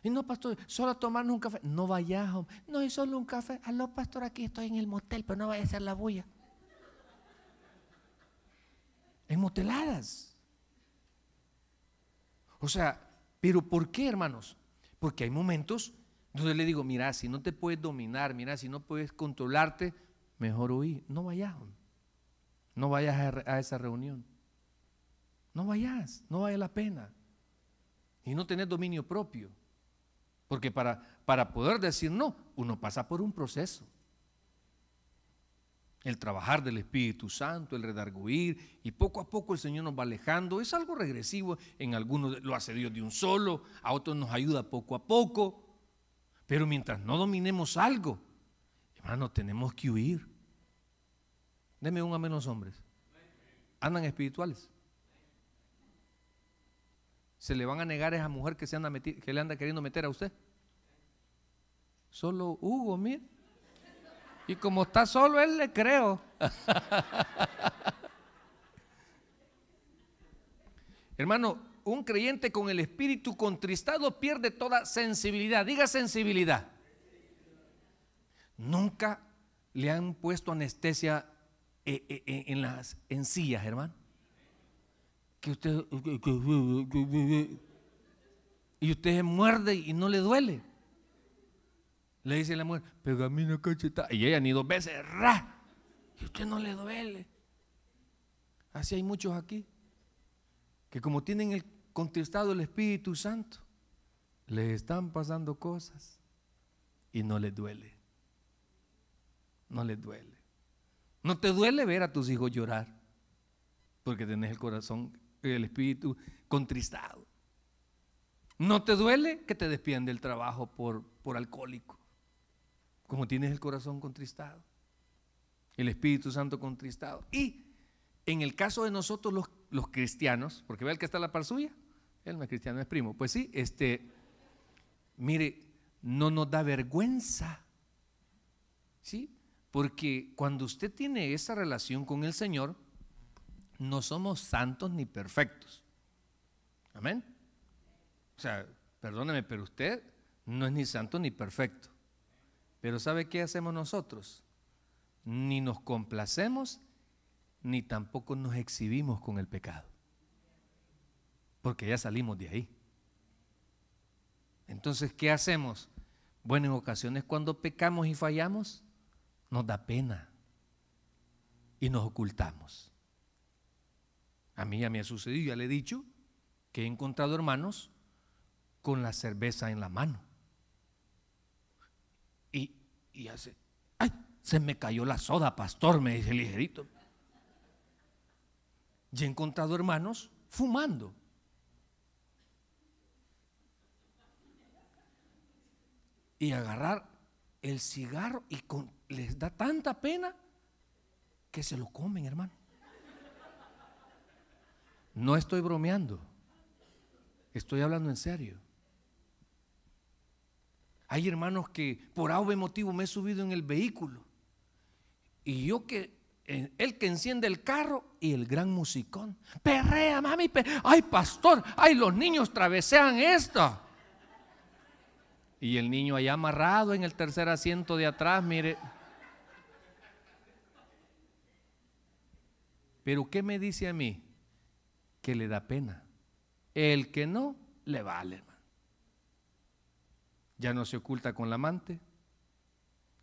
Y no, pastor, solo tomar un café. No vayas, No, hay solo un café. Aló, pastor, aquí estoy en el motel, pero no vayas a ser la bulla. En moteladas. O sea, pero ¿por qué, hermanos? Porque hay momentos donde le digo, mira, si no te puedes dominar, mira, si no puedes controlarte, mejor huir. No vayas, No vayas a esa reunión. No vayas, no vale la pena. Y no tener dominio propio. Porque para, para poder decir no, uno pasa por un proceso. El trabajar del Espíritu Santo, el redarguir, y poco a poco el Señor nos va alejando. Es algo regresivo. En algunos lo hace Dios de un solo, a otros nos ayuda poco a poco. Pero mientras no dominemos algo, hermano, tenemos que huir. Deme un amén los hombres. Andan espirituales se le van a negar a esa mujer que, se anda que le anda queriendo meter a usted. Solo Hugo, mire. Y como está solo, él le creo. *laughs* Hermano, un creyente con el espíritu contristado pierde toda sensibilidad. Diga sensibilidad. Nunca le han puesto anestesia eh, eh, eh, en las encías, hermano que usted... Y usted se muerde y no le duele. Le dice la mujer, pero a mí no cachetada. Y ella ni dos veces, ¡ra! Y usted no le duele. Así hay muchos aquí, que como tienen el contestado el Espíritu Santo, le están pasando cosas y no les duele. No le duele. No te duele ver a tus hijos llorar, porque tenés el corazón eh, el espíritu contristado. No te duele que te despiden del trabajo por, por alcohólico, como tienes el corazón contristado, el Espíritu Santo contristado. Y en el caso de nosotros los, cristianos, porque vea que está la par suya, él no es cristiano, es primo. Pues sí, este, mire, no nos da vergüenza, ¿sí? Porque cuando usted tiene esa relación con el Señor, no somos santos ni perfectos. Amén. O sea, perdóneme, pero usted no es ni santo ni perfecto. Pero ¿sabe qué hacemos nosotros? Ni nos complacemos ni tampoco nos exhibimos con el pecado. Porque ya salimos de ahí. Entonces, ¿qué hacemos? Bueno, en ocasiones cuando pecamos y fallamos, nos da pena y nos ocultamos. A mí ya me ha sucedido, ya le he dicho que he encontrado hermanos con la cerveza en la mano. Y, hace, ¡ay! Se me cayó la soda, pastor, me dice ligerito. Y he encontrado hermanos fumando. Y agarrar el cigarro y con, les da tanta pena que se lo comen, hermano. No estoy bromeando. Estoy hablando en serio. Hay hermanos que por algo motivo me he subido en el vehículo. Y yo que, el que enciende el carro y el gran musicón. Perrea, mami, ay, pastor, ay, los niños travesean esto. Y el niño allá amarrado en el tercer asiento de atrás, mire. Pero ¿qué me dice a mí? que le da pena. El que no, le vale. Ya no se oculta con la amante,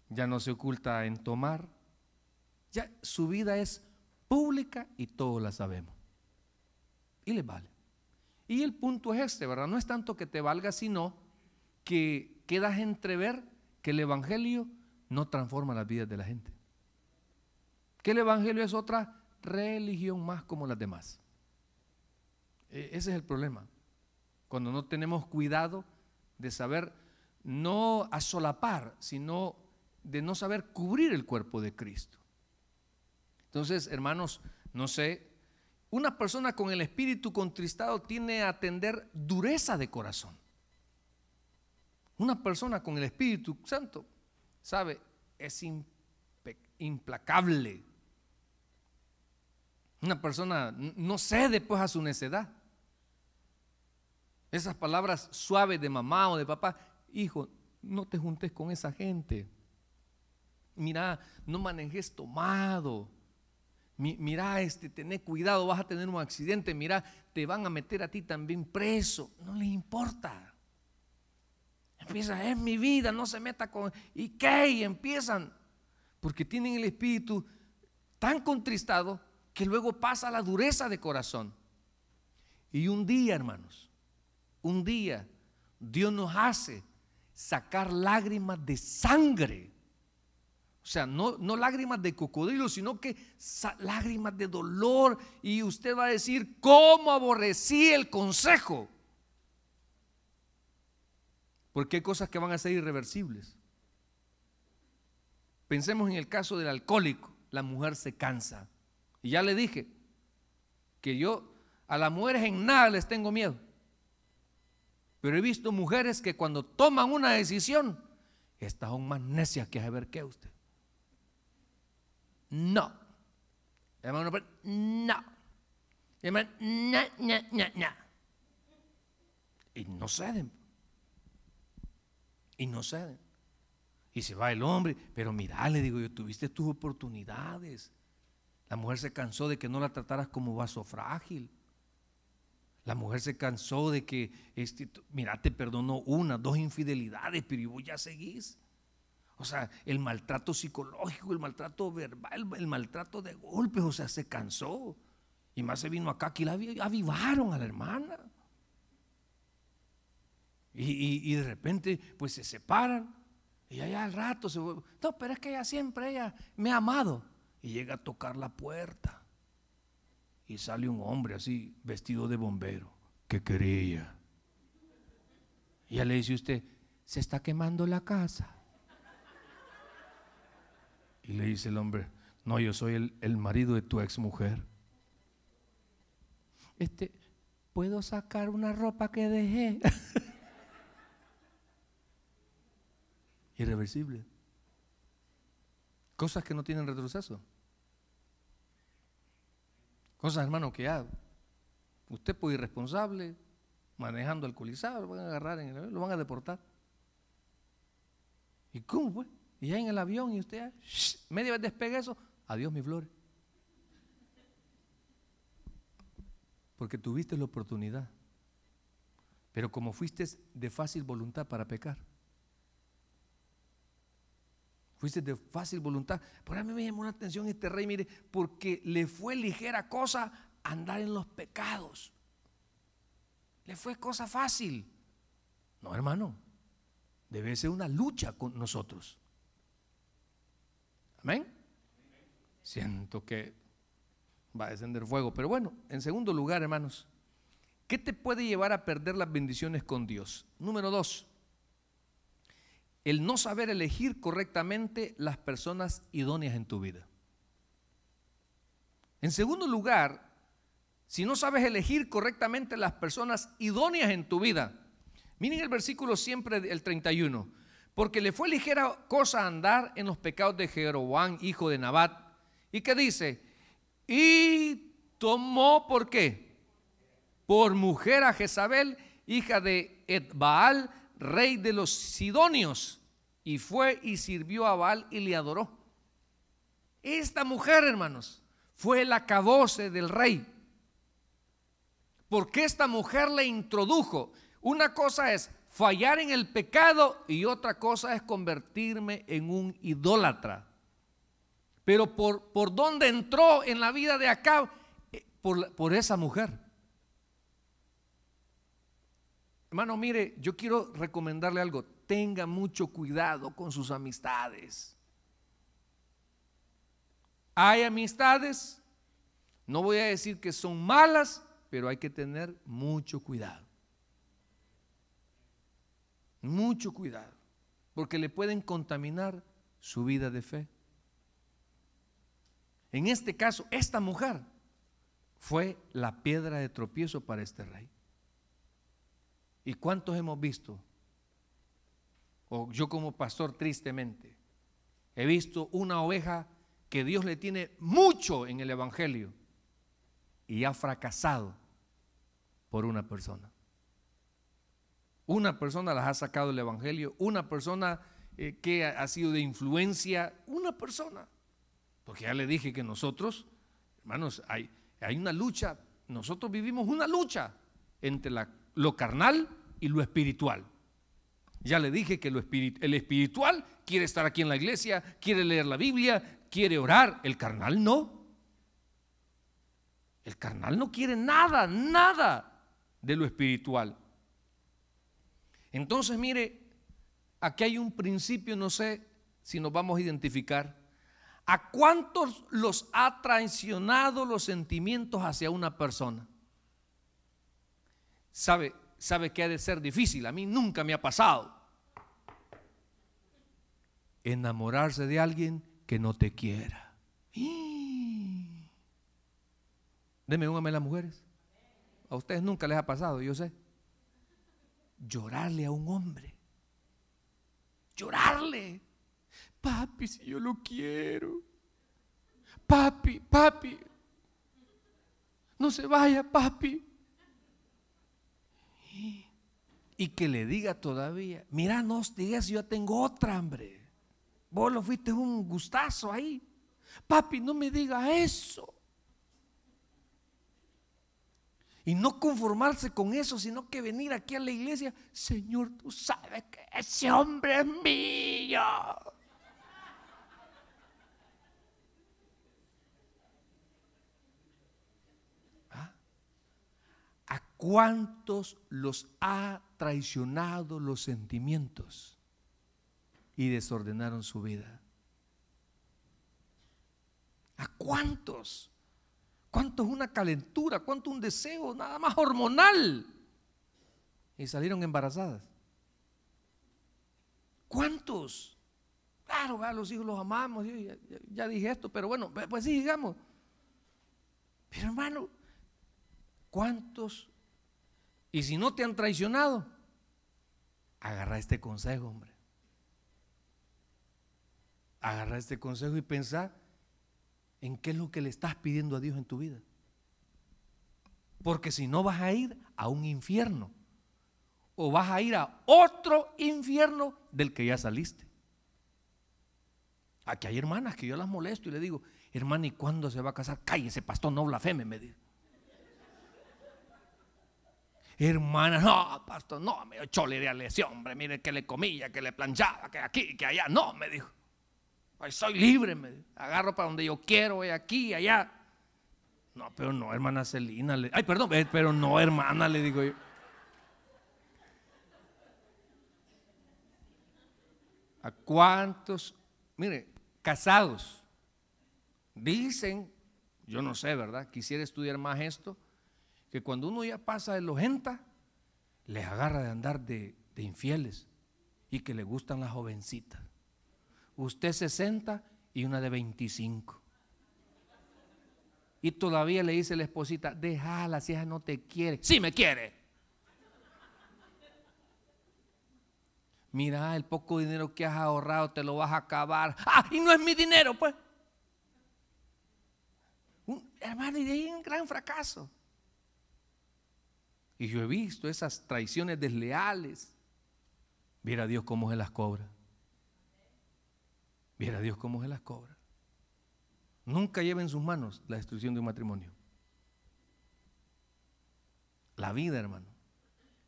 ya no se oculta en tomar, ya su vida es pública y todos la sabemos. Y le vale. Y el punto es este, ¿verdad? No es tanto que te valga, sino que quedas entrever que el Evangelio no transforma las vidas de la gente. Que el Evangelio es otra religión más como las demás. E, ese es el problema. Cuando no tenemos cuidado de saber no asolapar, sino de no saber cubrir el cuerpo de Cristo. Entonces, hermanos, no sé, una persona con el espíritu contristado tiene a atender dureza de corazón. Una persona con el Espíritu Santo, sabe, es implacable. Una persona no cede pues a su necedad. Esas palabras suaves de mamá o de papá, hijo, no te juntes con esa gente. Mira, no manejes tomado. Mira, este, tené cuidado, vas a tener un accidente. Mira, te van a meter a ti también preso. No les importa. Empieza, es mi vida, no se meta con. ¿Y qué? empiezan. Porque tienen el espíritu tan contristado que luego pasa la dureza de corazón. Y un día, hermanos, un día Dios nos hace sacar lágrimas de sangre. O sea, no, lágrimas de cocodrilo, sino que lágrimas de dolor. Y usted va a decir, ¿cómo aborrecí el consejo? Porque hay cosas que van a ser irreversibles. Pensemos en el caso del alcohólico. La mujer se cansa. Y ya le dije que yo a las mujeres en nada les tengo miedo. Pero he visto mujeres que cuando toman una decisión, están más necias que a ver qué usted. No. Hermano, no. Hermano, no, no, no, no. Y no ceden. Y no ceden. Y se va el hombre. Pero mira, le digo yo, tuviste tus oportunidades. La mujer se cansó de que no la trataras como vaso frágil. La mujer se cansó de que, este, mira, te perdonó una, dos infidelidades, pero y vos ya seguís. O sea, el maltrato psicológico, el maltrato verbal, el maltrato de golpes, o sea, se cansó. Y más se vino acá, aquí la avivaron a la hermana. Y, de repente, pues se separan. Y allá al rato se... No, pero es que ella siempre, ella me ha amado. Y llega a tocar la puerta y sale un hombre así, vestido de bombero, que quería. Y ya le dice usted, se está quemando la casa. Y le dice el hombre, no, yo soy el, el marido de tu ex mujer. Este, ¿puedo sacar una ropa que dejé? *laughs* Irreversible. Cosas que no tienen retroceso. Cosas, hermano, que hago, usted por irresponsable, manejando alcoholizado, lo van a agarrar, en el, avión, lo van a deportar. ¿Y cómo, fue, pues? Y ya en el avión y usted, medio media vez despegue eso, adiós mi flor. Porque tuviste la oportunidad. Pero como fuiste de fácil voluntad para pecar, Fuiste de fácil voluntad. pero a mí me llamó la atención este rey, mire, porque le fue ligera cosa andar en los pecados. Le fue cosa fácil. No, hermano, debe ser una lucha con nosotros. Amén. Siento que va a descender fuego. Pero bueno, en segundo lugar, hermanos, ¿qué te puede llevar a perder las bendiciones con Dios? Número dos, el no saber elegir correctamente las personas idóneas en tu vida. En segundo lugar, si no sabes elegir correctamente las personas idóneas en tu vida, miren el versículo siempre el 31, porque le fue ligera cosa andar en los pecados de Jeroboam, hijo de Nabat, y que dice, y tomó por qué? Por mujer a Jezabel, hija de Edbaal, rey de los Sidonios y fue y sirvió a Baal y le adoró. Esta mujer, hermanos, fue la acabose del rey. Porque esta mujer le introdujo. Una cosa es fallar en el pecado y otra cosa es convertirme en un idólatra. Pero por, por dónde entró en la vida de Acab, eh, por, por esa mujer. Hermano, mire, yo quiero recomendarle algo tenga mucho cuidado con sus amistades. Hay amistades, no voy a decir que son malas, pero hay que tener mucho cuidado. Mucho cuidado, porque le pueden contaminar su vida de fe. En este caso, esta mujer fue la piedra de tropiezo para este rey. ¿Y cuántos hemos visto o yo como pastor tristemente, he visto una oveja que Dios le tiene mucho en el Evangelio y ha fracasado por una persona. Una persona las ha sacado del Evangelio, una persona eh, que ha sido de influencia, una persona. Porque ya le dije que nosotros, hermanos, hay, hay una lucha, nosotros vivimos una lucha entre lo carnal y lo espiritual. Ya le dije que el espiritual quiere estar aquí en la iglesia, quiere leer la Biblia, quiere orar. El carnal no. El carnal no quiere nada, nada de lo espiritual. Entonces, mire, aquí hay un principio, no sé si nos vamos a identificar. ¿A cuántos los ha traicionado los sentimientos hacia una persona? ¿Sabe, sabe que ha de ser difícil? A mí nunca me ha pasado enamorarse de alguien que no te quiera. Deme un amén las mujeres. A ustedes nunca les ha pasado, yo sé. Llorarle a un hombre. Llorarle. Papi, si yo lo quiero. Papi, papi. No se vaya, papi. Y que le diga todavía, mira, no digas, yo tengo otra hambre. Vos lo fuiste un gustazo ahí. Papi, no me diga eso. Y no conformarse con eso, sino que venir aquí a la iglesia, Señor, tú sabes que ese hombre es mío. ¿Ah? ¿A cuántos los ha traicionado los sentimientos? y desordenaron su vida. ¿A cuántos? ¿Cuántos una calentura? ¿Cuánto un deseo nada más hormonal? Y salieron embarazadas. ¿Cuántos? Claro, los hijos los amamos, ya, ya, dije esto, pero bueno, pues sí, digamos. Pero hermano, ¿cuántos? Y si no te han traicionado, agarra este consejo, hombre agarra este consejo y pensar en qué es lo que le estás pidiendo a Dios en tu vida. Porque si no vas a ir a un infierno o vas a ir a otro infierno del que ya saliste. Aquí hay hermanas que yo las molesto y le digo, hermana, ¿y cuándo se va a casar? Cállese, pastor, no blasfeme, me dijo. Hermana, no, pastor, no, me cholería a ese hombre, mire que le comía, que le planchaba, que aquí, que allá, no, me dijo. Ay, soy libre, me agarro para donde yo quiero, voy aquí, allá. No, pero no, hermana Celina. ay, perdón, eh, pero no, hermana, le digo yo. ¿A cuántos? Mire, casados. Dicen, yo no sé, ¿verdad? Quisiera estudiar más esto, que cuando uno ya pasa de los 80, les agarra de andar de infieles y que le gustan las jovencitas usted 60 y una de 25. Y todavía le dice la esposita, déjala si ella no te quiere. Sí me quiere. Mira, el poco dinero que has ahorrado te lo vas a acabar. Ah, y no es mi dinero, pues. hermano, y de ahí un gran fracaso. Y yo he visto esas traiciones desleales. Mira Dios cómo se las cobra. Viera Dios cómo se las cobra. Nunca lleve en sus manos la destrucción de un matrimonio. La vida, hermano.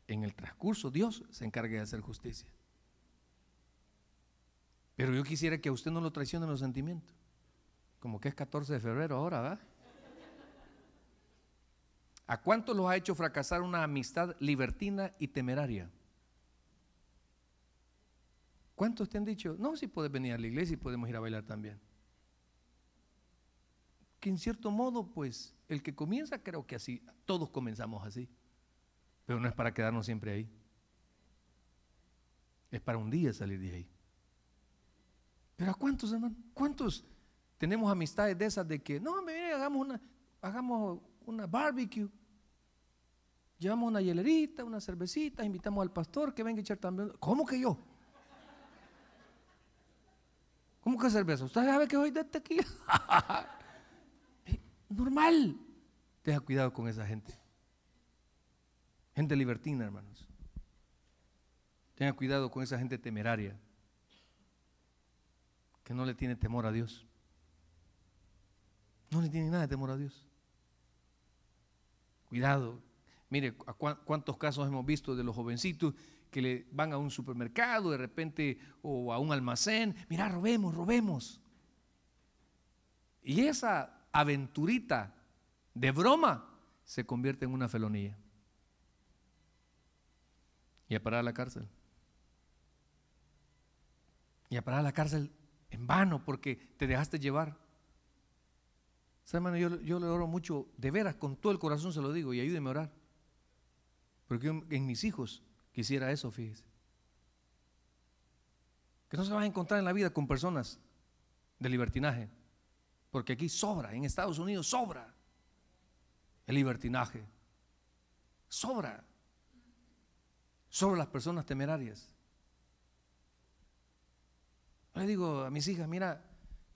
En el transcurso, Dios se encargue de hacer justicia. Pero yo quisiera que a usted no lo traicionen los sentimientos. Como que es 14 de febrero ahora, ¿verdad? ¿A cuántos los ha hecho fracasar una amistad libertina y temeraria? ¿Cuántos te han dicho, no, si puedes venir a la iglesia y podemos ir a bailar también? Que en cierto modo, pues, el que comienza, creo que así, todos comenzamos así. Pero no es para quedarnos siempre ahí. Es para un día salir de ahí. Pero ¿a cuántos, hermano? ¿Cuántos tenemos amistades de esas de que, no, mire, hagamos una, hagamos una barbecue? Llevamos una hielerita, una cervecita, invitamos al pastor que venga a echar también. ¿Cómo que yo? ¿Cómo que cerveza? ¿Usted sabe que hoy de aquí? *laughs* Normal. Deja cuidado con esa gente. Gente libertina, hermanos. Tenga cuidado con esa gente temeraria que no le tiene temor a Dios. No le tiene nada de temor a Dios. Cuidado. Mire, cuántos casos hemos visto de los jovencitos que le van a un supermercado de repente o a un almacén, mira, robemos, robemos. Y esa aventurita de broma se convierte en una felonía. Y a parar a la cárcel. Y a parar a la cárcel en vano porque te dejaste llevar. hermano, yo, yo le oro mucho, de veras, con todo el corazón se lo digo y ayúdeme a orar. Porque en mis hijos Quisiera eso, fíjese. Que no se va a encontrar en la vida con personas de libertinaje. Porque aquí sobra, en Estados Unidos sobra el libertinaje. Sobra. Sobra las personas temerarias. le digo a mis hijas, mira,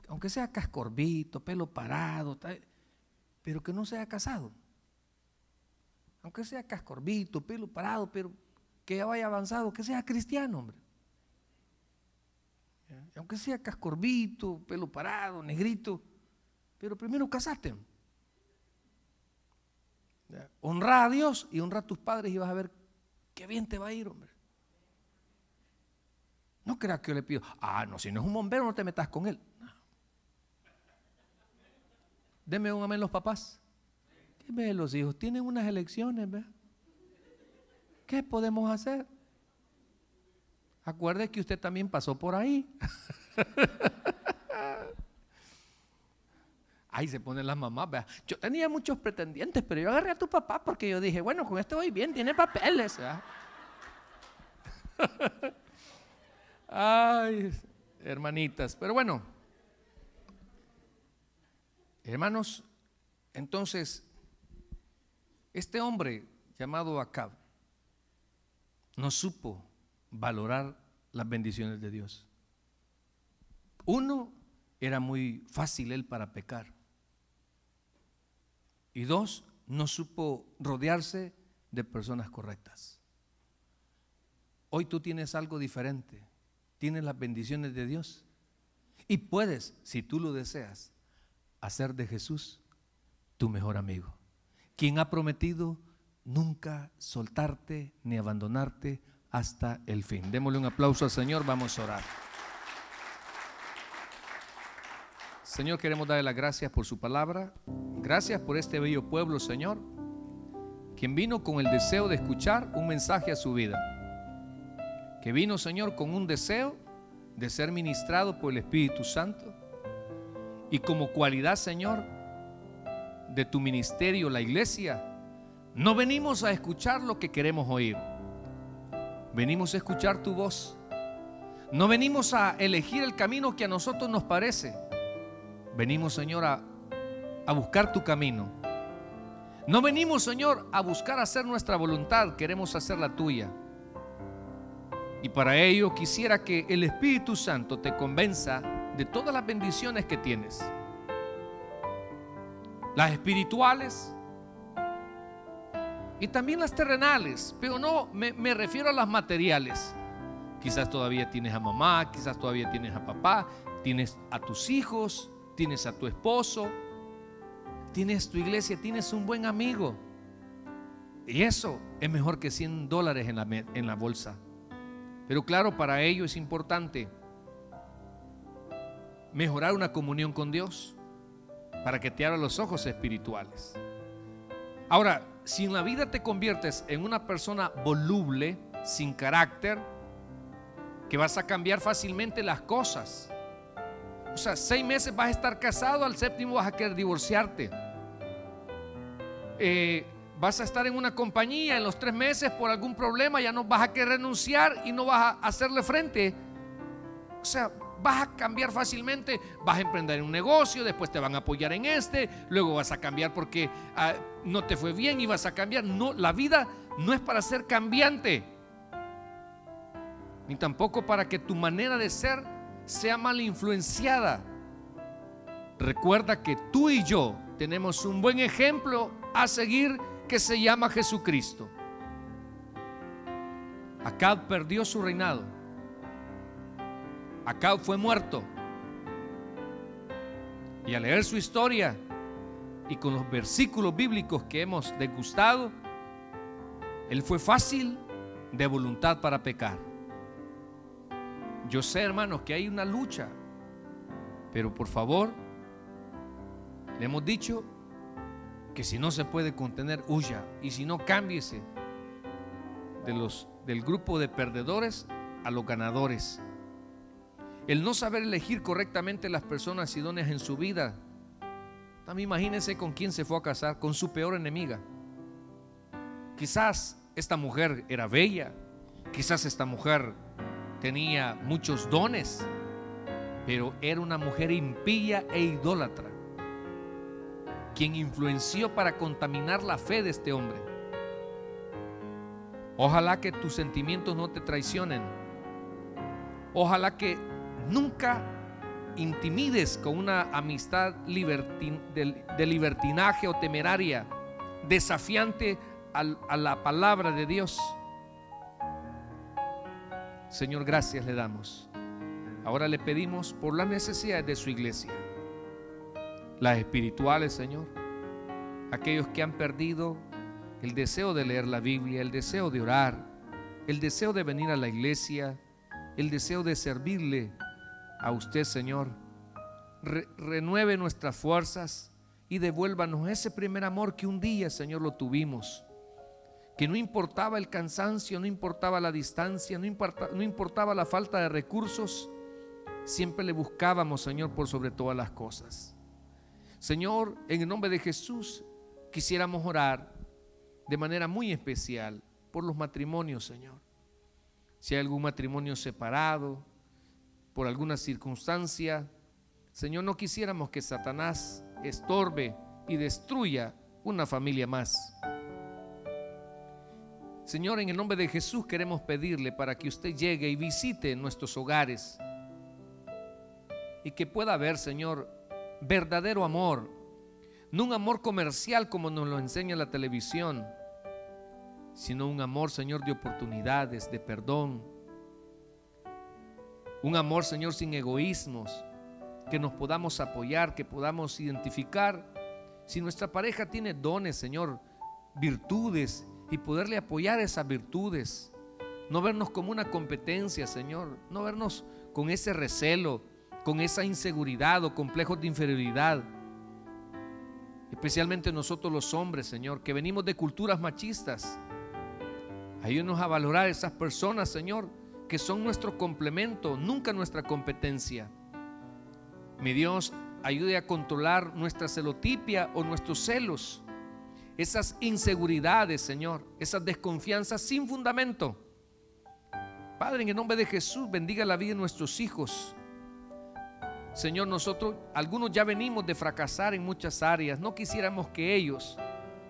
aunque sea cascorbito, pelo parado, pero que no sea casado. Aunque sea cascorbito, pelo parado, pero que ya vaya avanzado, que sea cristiano, hombre. Aunque sea cascorbito, pelo parado, negrito, pero primero casaste. Honra a Dios y honra a tus padres y vas a ver qué bien te va a ir, hombre. No creas que yo le pido, ah, no, si no es un bombero no te metas con él. Deme un amén los papás. Dime los hijos, tienen unas elecciones, ¿verdad? ¿qué podemos hacer? Acuerde que usted también pasó por ahí. *laughs* Ahí se ponen las mamás, Yo tenía muchos pretendientes, pero yo agarré a tu papá porque yo dije, bueno, con este voy bien, tiene papeles. *laughs* Ay, hermanitas. Pero bueno, hermanos, entonces, este hombre llamado Acab, no supo valorar las bendiciones de Dios. Uno, era muy fácil él para pecar. Y dos, no supo rodearse de personas correctas. Hoy tú tienes algo diferente, tienes las bendiciones de Dios y puedes, si tú lo deseas, hacer de Jesús tu mejor amigo, quien ha prometido nunca soltarte ni abandonarte hasta el fin. Démosle un aplauso al Señor, vamos a orar. Señor, queremos darle las gracias por su palabra. Gracias por este bello pueblo, Señor, quien vino con el deseo de escuchar un mensaje a su vida. Que vino, Señor, con un deseo de ser ministrado por el Espíritu Santo. Y como cualidad, Señor, de tu ministerio, la iglesia, no venimos a escuchar lo que queremos oír. Venimos a escuchar tu voz. No venimos a elegir el camino que a nosotros nos parece. Venimos, Señor, a, buscar tu camino. No venimos, Señor, a buscar hacer nuestra voluntad. Queremos hacer la tuya. Y para ello quisiera que el Espíritu Santo te convenza de todas las bendiciones que tienes. Las espirituales, y también las terrenales, pero no me, refiero a las materiales. Quizás todavía tienes a mamá, quizás todavía tienes a papá, tienes a tus hijos, tienes a tu esposo, tienes tu iglesia, tienes un buen amigo. Y eso es mejor que 100 dólares en la, en la bolsa. Pero claro, para ello es importante mejorar una comunión con Dios para que te abra los ojos espirituales. Ahora, si en la vida te conviertes en una persona voluble, sin carácter, que vas a cambiar fácilmente las cosas. O sea, seis meses vas a estar casado, al séptimo vas a querer divorciarte. Eh, vas a estar en una compañía en los tres meses por algún problema, ya no vas a querer renunciar y no vas a hacerle frente. O sea, vas a cambiar fácilmente, vas a emprender un negocio, después te van a apoyar en este, luego vas a cambiar porque ah, no te fue bien y vas a cambiar. No, la vida no es para ser cambiante, ni tampoco para que tu manera de ser sea mal influenciada. Recuerda que tú y yo tenemos un buen ejemplo a seguir que se llama Jesucristo. Acá perdió su reinado acá fue muerto. Y al leer su historia y con los versículos bíblicos que hemos degustado, él fue fácil de voluntad para pecar. Yo sé, hermanos, que hay una lucha, pero por favor, le hemos dicho que si no se puede contener, huya, y si no, cámbiese de los, del grupo de perdedores a los ganadores. El no saber elegir correctamente las personas idóneas en su vida. También imagínense con quién se fue a casar, con su peor enemiga. Quizás esta mujer era bella, quizás esta mujer tenía muchos dones, pero era una mujer impía e idólatra, quien influenció para contaminar la fe de este hombre. Ojalá que tus sentimientos no te traicionen. Ojalá que Nunca intimides con una amistad de, libertinaje o temeraria, desafiante a la palabra de Dios. Señor, gracias le damos. Ahora le pedimos por las necesidades de su iglesia, las espirituales, Señor, aquellos que han perdido el deseo de leer la Biblia, el deseo de orar, el deseo de venir a la iglesia, el deseo de servirle a usted, Señor. renueve nuestras fuerzas y devuélvanos ese primer amor que un día, Señor, lo tuvimos. Que no importaba el cansancio, no importaba la distancia, no, no importaba la falta de recursos. Siempre le buscábamos, Señor, por sobre todas las cosas. Señor, en el nombre de Jesús, quisiéramos orar de manera muy especial por los matrimonios, Señor. Si hay algún matrimonio separado, por alguna circunstancia. Señor, no quisiéramos que Satanás estorbe y destruya una familia más. Señor, en el nombre de Jesús queremos pedirle para que usted llegue y visite nuestros hogares y que pueda haber, Señor, verdadero amor, no un amor comercial como nos lo enseña la televisión, sino un amor, Señor, de oportunidades, de perdón, un amor, Señor, sin egoísmos, que nos podamos apoyar, que podamos identificar. Si nuestra pareja tiene dones, Señor, virtudes y poderle apoyar esas virtudes. No vernos como una competencia, Señor. No vernos con ese recelo, con esa inseguridad o complejos de inferioridad. Especialmente nosotros los hombres, Señor, que venimos de culturas machistas. Ayúdenos a valorar esas personas, Señor, que son nuestro complemento, nunca nuestra competencia. Mi Dios, ayude a controlar nuestra celotipia o nuestros celos, esas inseguridades, Señor, esas desconfianzas sin fundamento. Padre, en el nombre de Jesús, bendiga la vida de nuestros hijos. Señor, nosotros, algunos ya venimos de fracasar en muchas áreas. No quisiéramos que ellos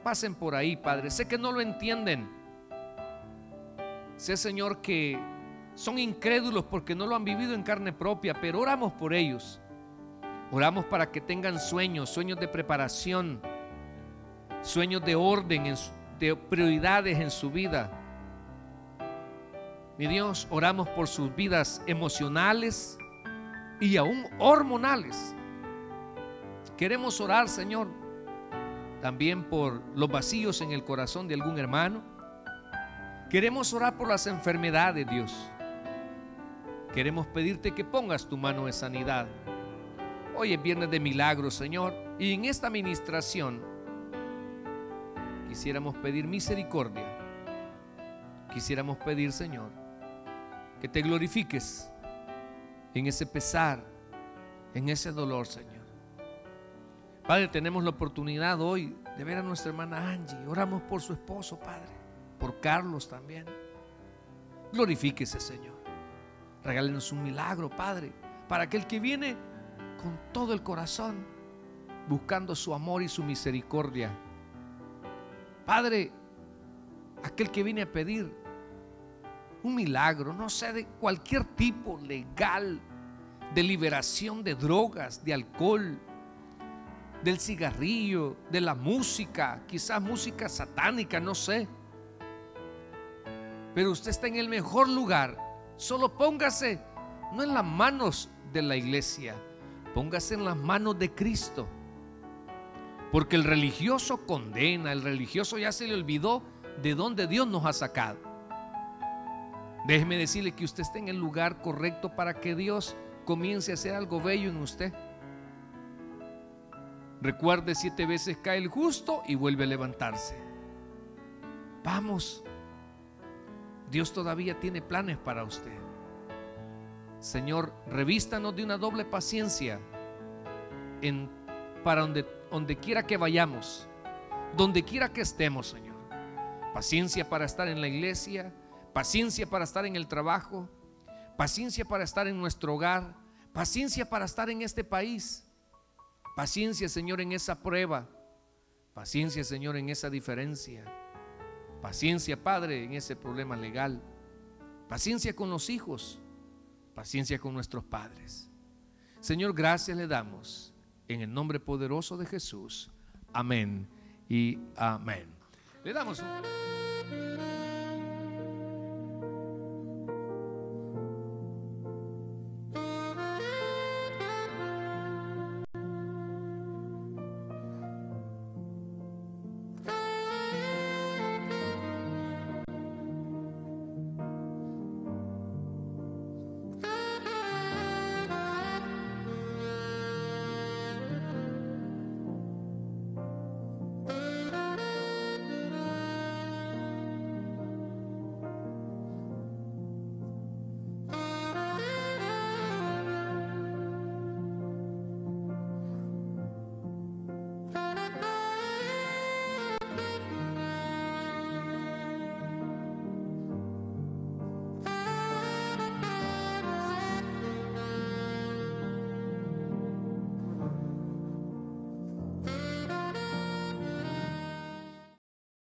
pasen por ahí, Padre. Sé que no lo entienden. Sé, Señor, que son incrédulos porque no lo han vivido en carne propia, pero oramos por ellos. Oramos para que tengan sueños, sueños de preparación, sueños de orden, de prioridades en su vida. Mi Dios, oramos por sus vidas emocionales y aún hormonales. Queremos orar, Señor, también por los vacíos en el corazón de algún hermano. Queremos orar por las enfermedades, Dios. Queremos pedirte que pongas tu mano en sanidad. Hoy es viernes de milagros, Señor, y en esta administración quisiéramos pedir misericordia. Quisiéramos pedir, Señor, que te glorifiques en ese pesar, en ese dolor, Señor. Padre, tenemos la oportunidad hoy de ver a nuestra hermana Angie. Oramos por su esposo, Padre, por Carlos también. Glorifíquese, Señor. Regálenos un milagro, Padre, para aquel que viene con todo el corazón, buscando su amor y su misericordia, Padre, aquel que viene a pedir un milagro, no sé, de cualquier tipo legal, de liberación de drogas, de alcohol, del cigarrillo, de la música, quizás música satánica, no sé. Pero usted está en el mejor lugar Solo póngase no en las manos de la iglesia, póngase en las manos de Cristo. Porque el religioso condena, el religioso ya se le olvidó de dónde Dios nos ha sacado. Déjeme decirle que usted está en el lugar correcto para que Dios comience a hacer algo bello en usted. Recuerde, siete veces cae el justo y vuelve a levantarse. Vamos, Dios todavía tiene planes para usted. Señor, revístanos de una doble paciencia en, para donde, donde quiera que vayamos, donde quiera que estemos, Señor. Paciencia para estar en la iglesia, paciencia para estar en el trabajo, paciencia para estar en nuestro hogar, paciencia para estar en este país, paciencia, Señor, en esa prueba, paciencia, Señor, en esa diferencia. Paciencia, Padre, en ese problema legal. Paciencia con los hijos. Paciencia con nuestros padres. Señor, gracias le damos en el nombre poderoso de Jesús. Amén y amén. Le damos un...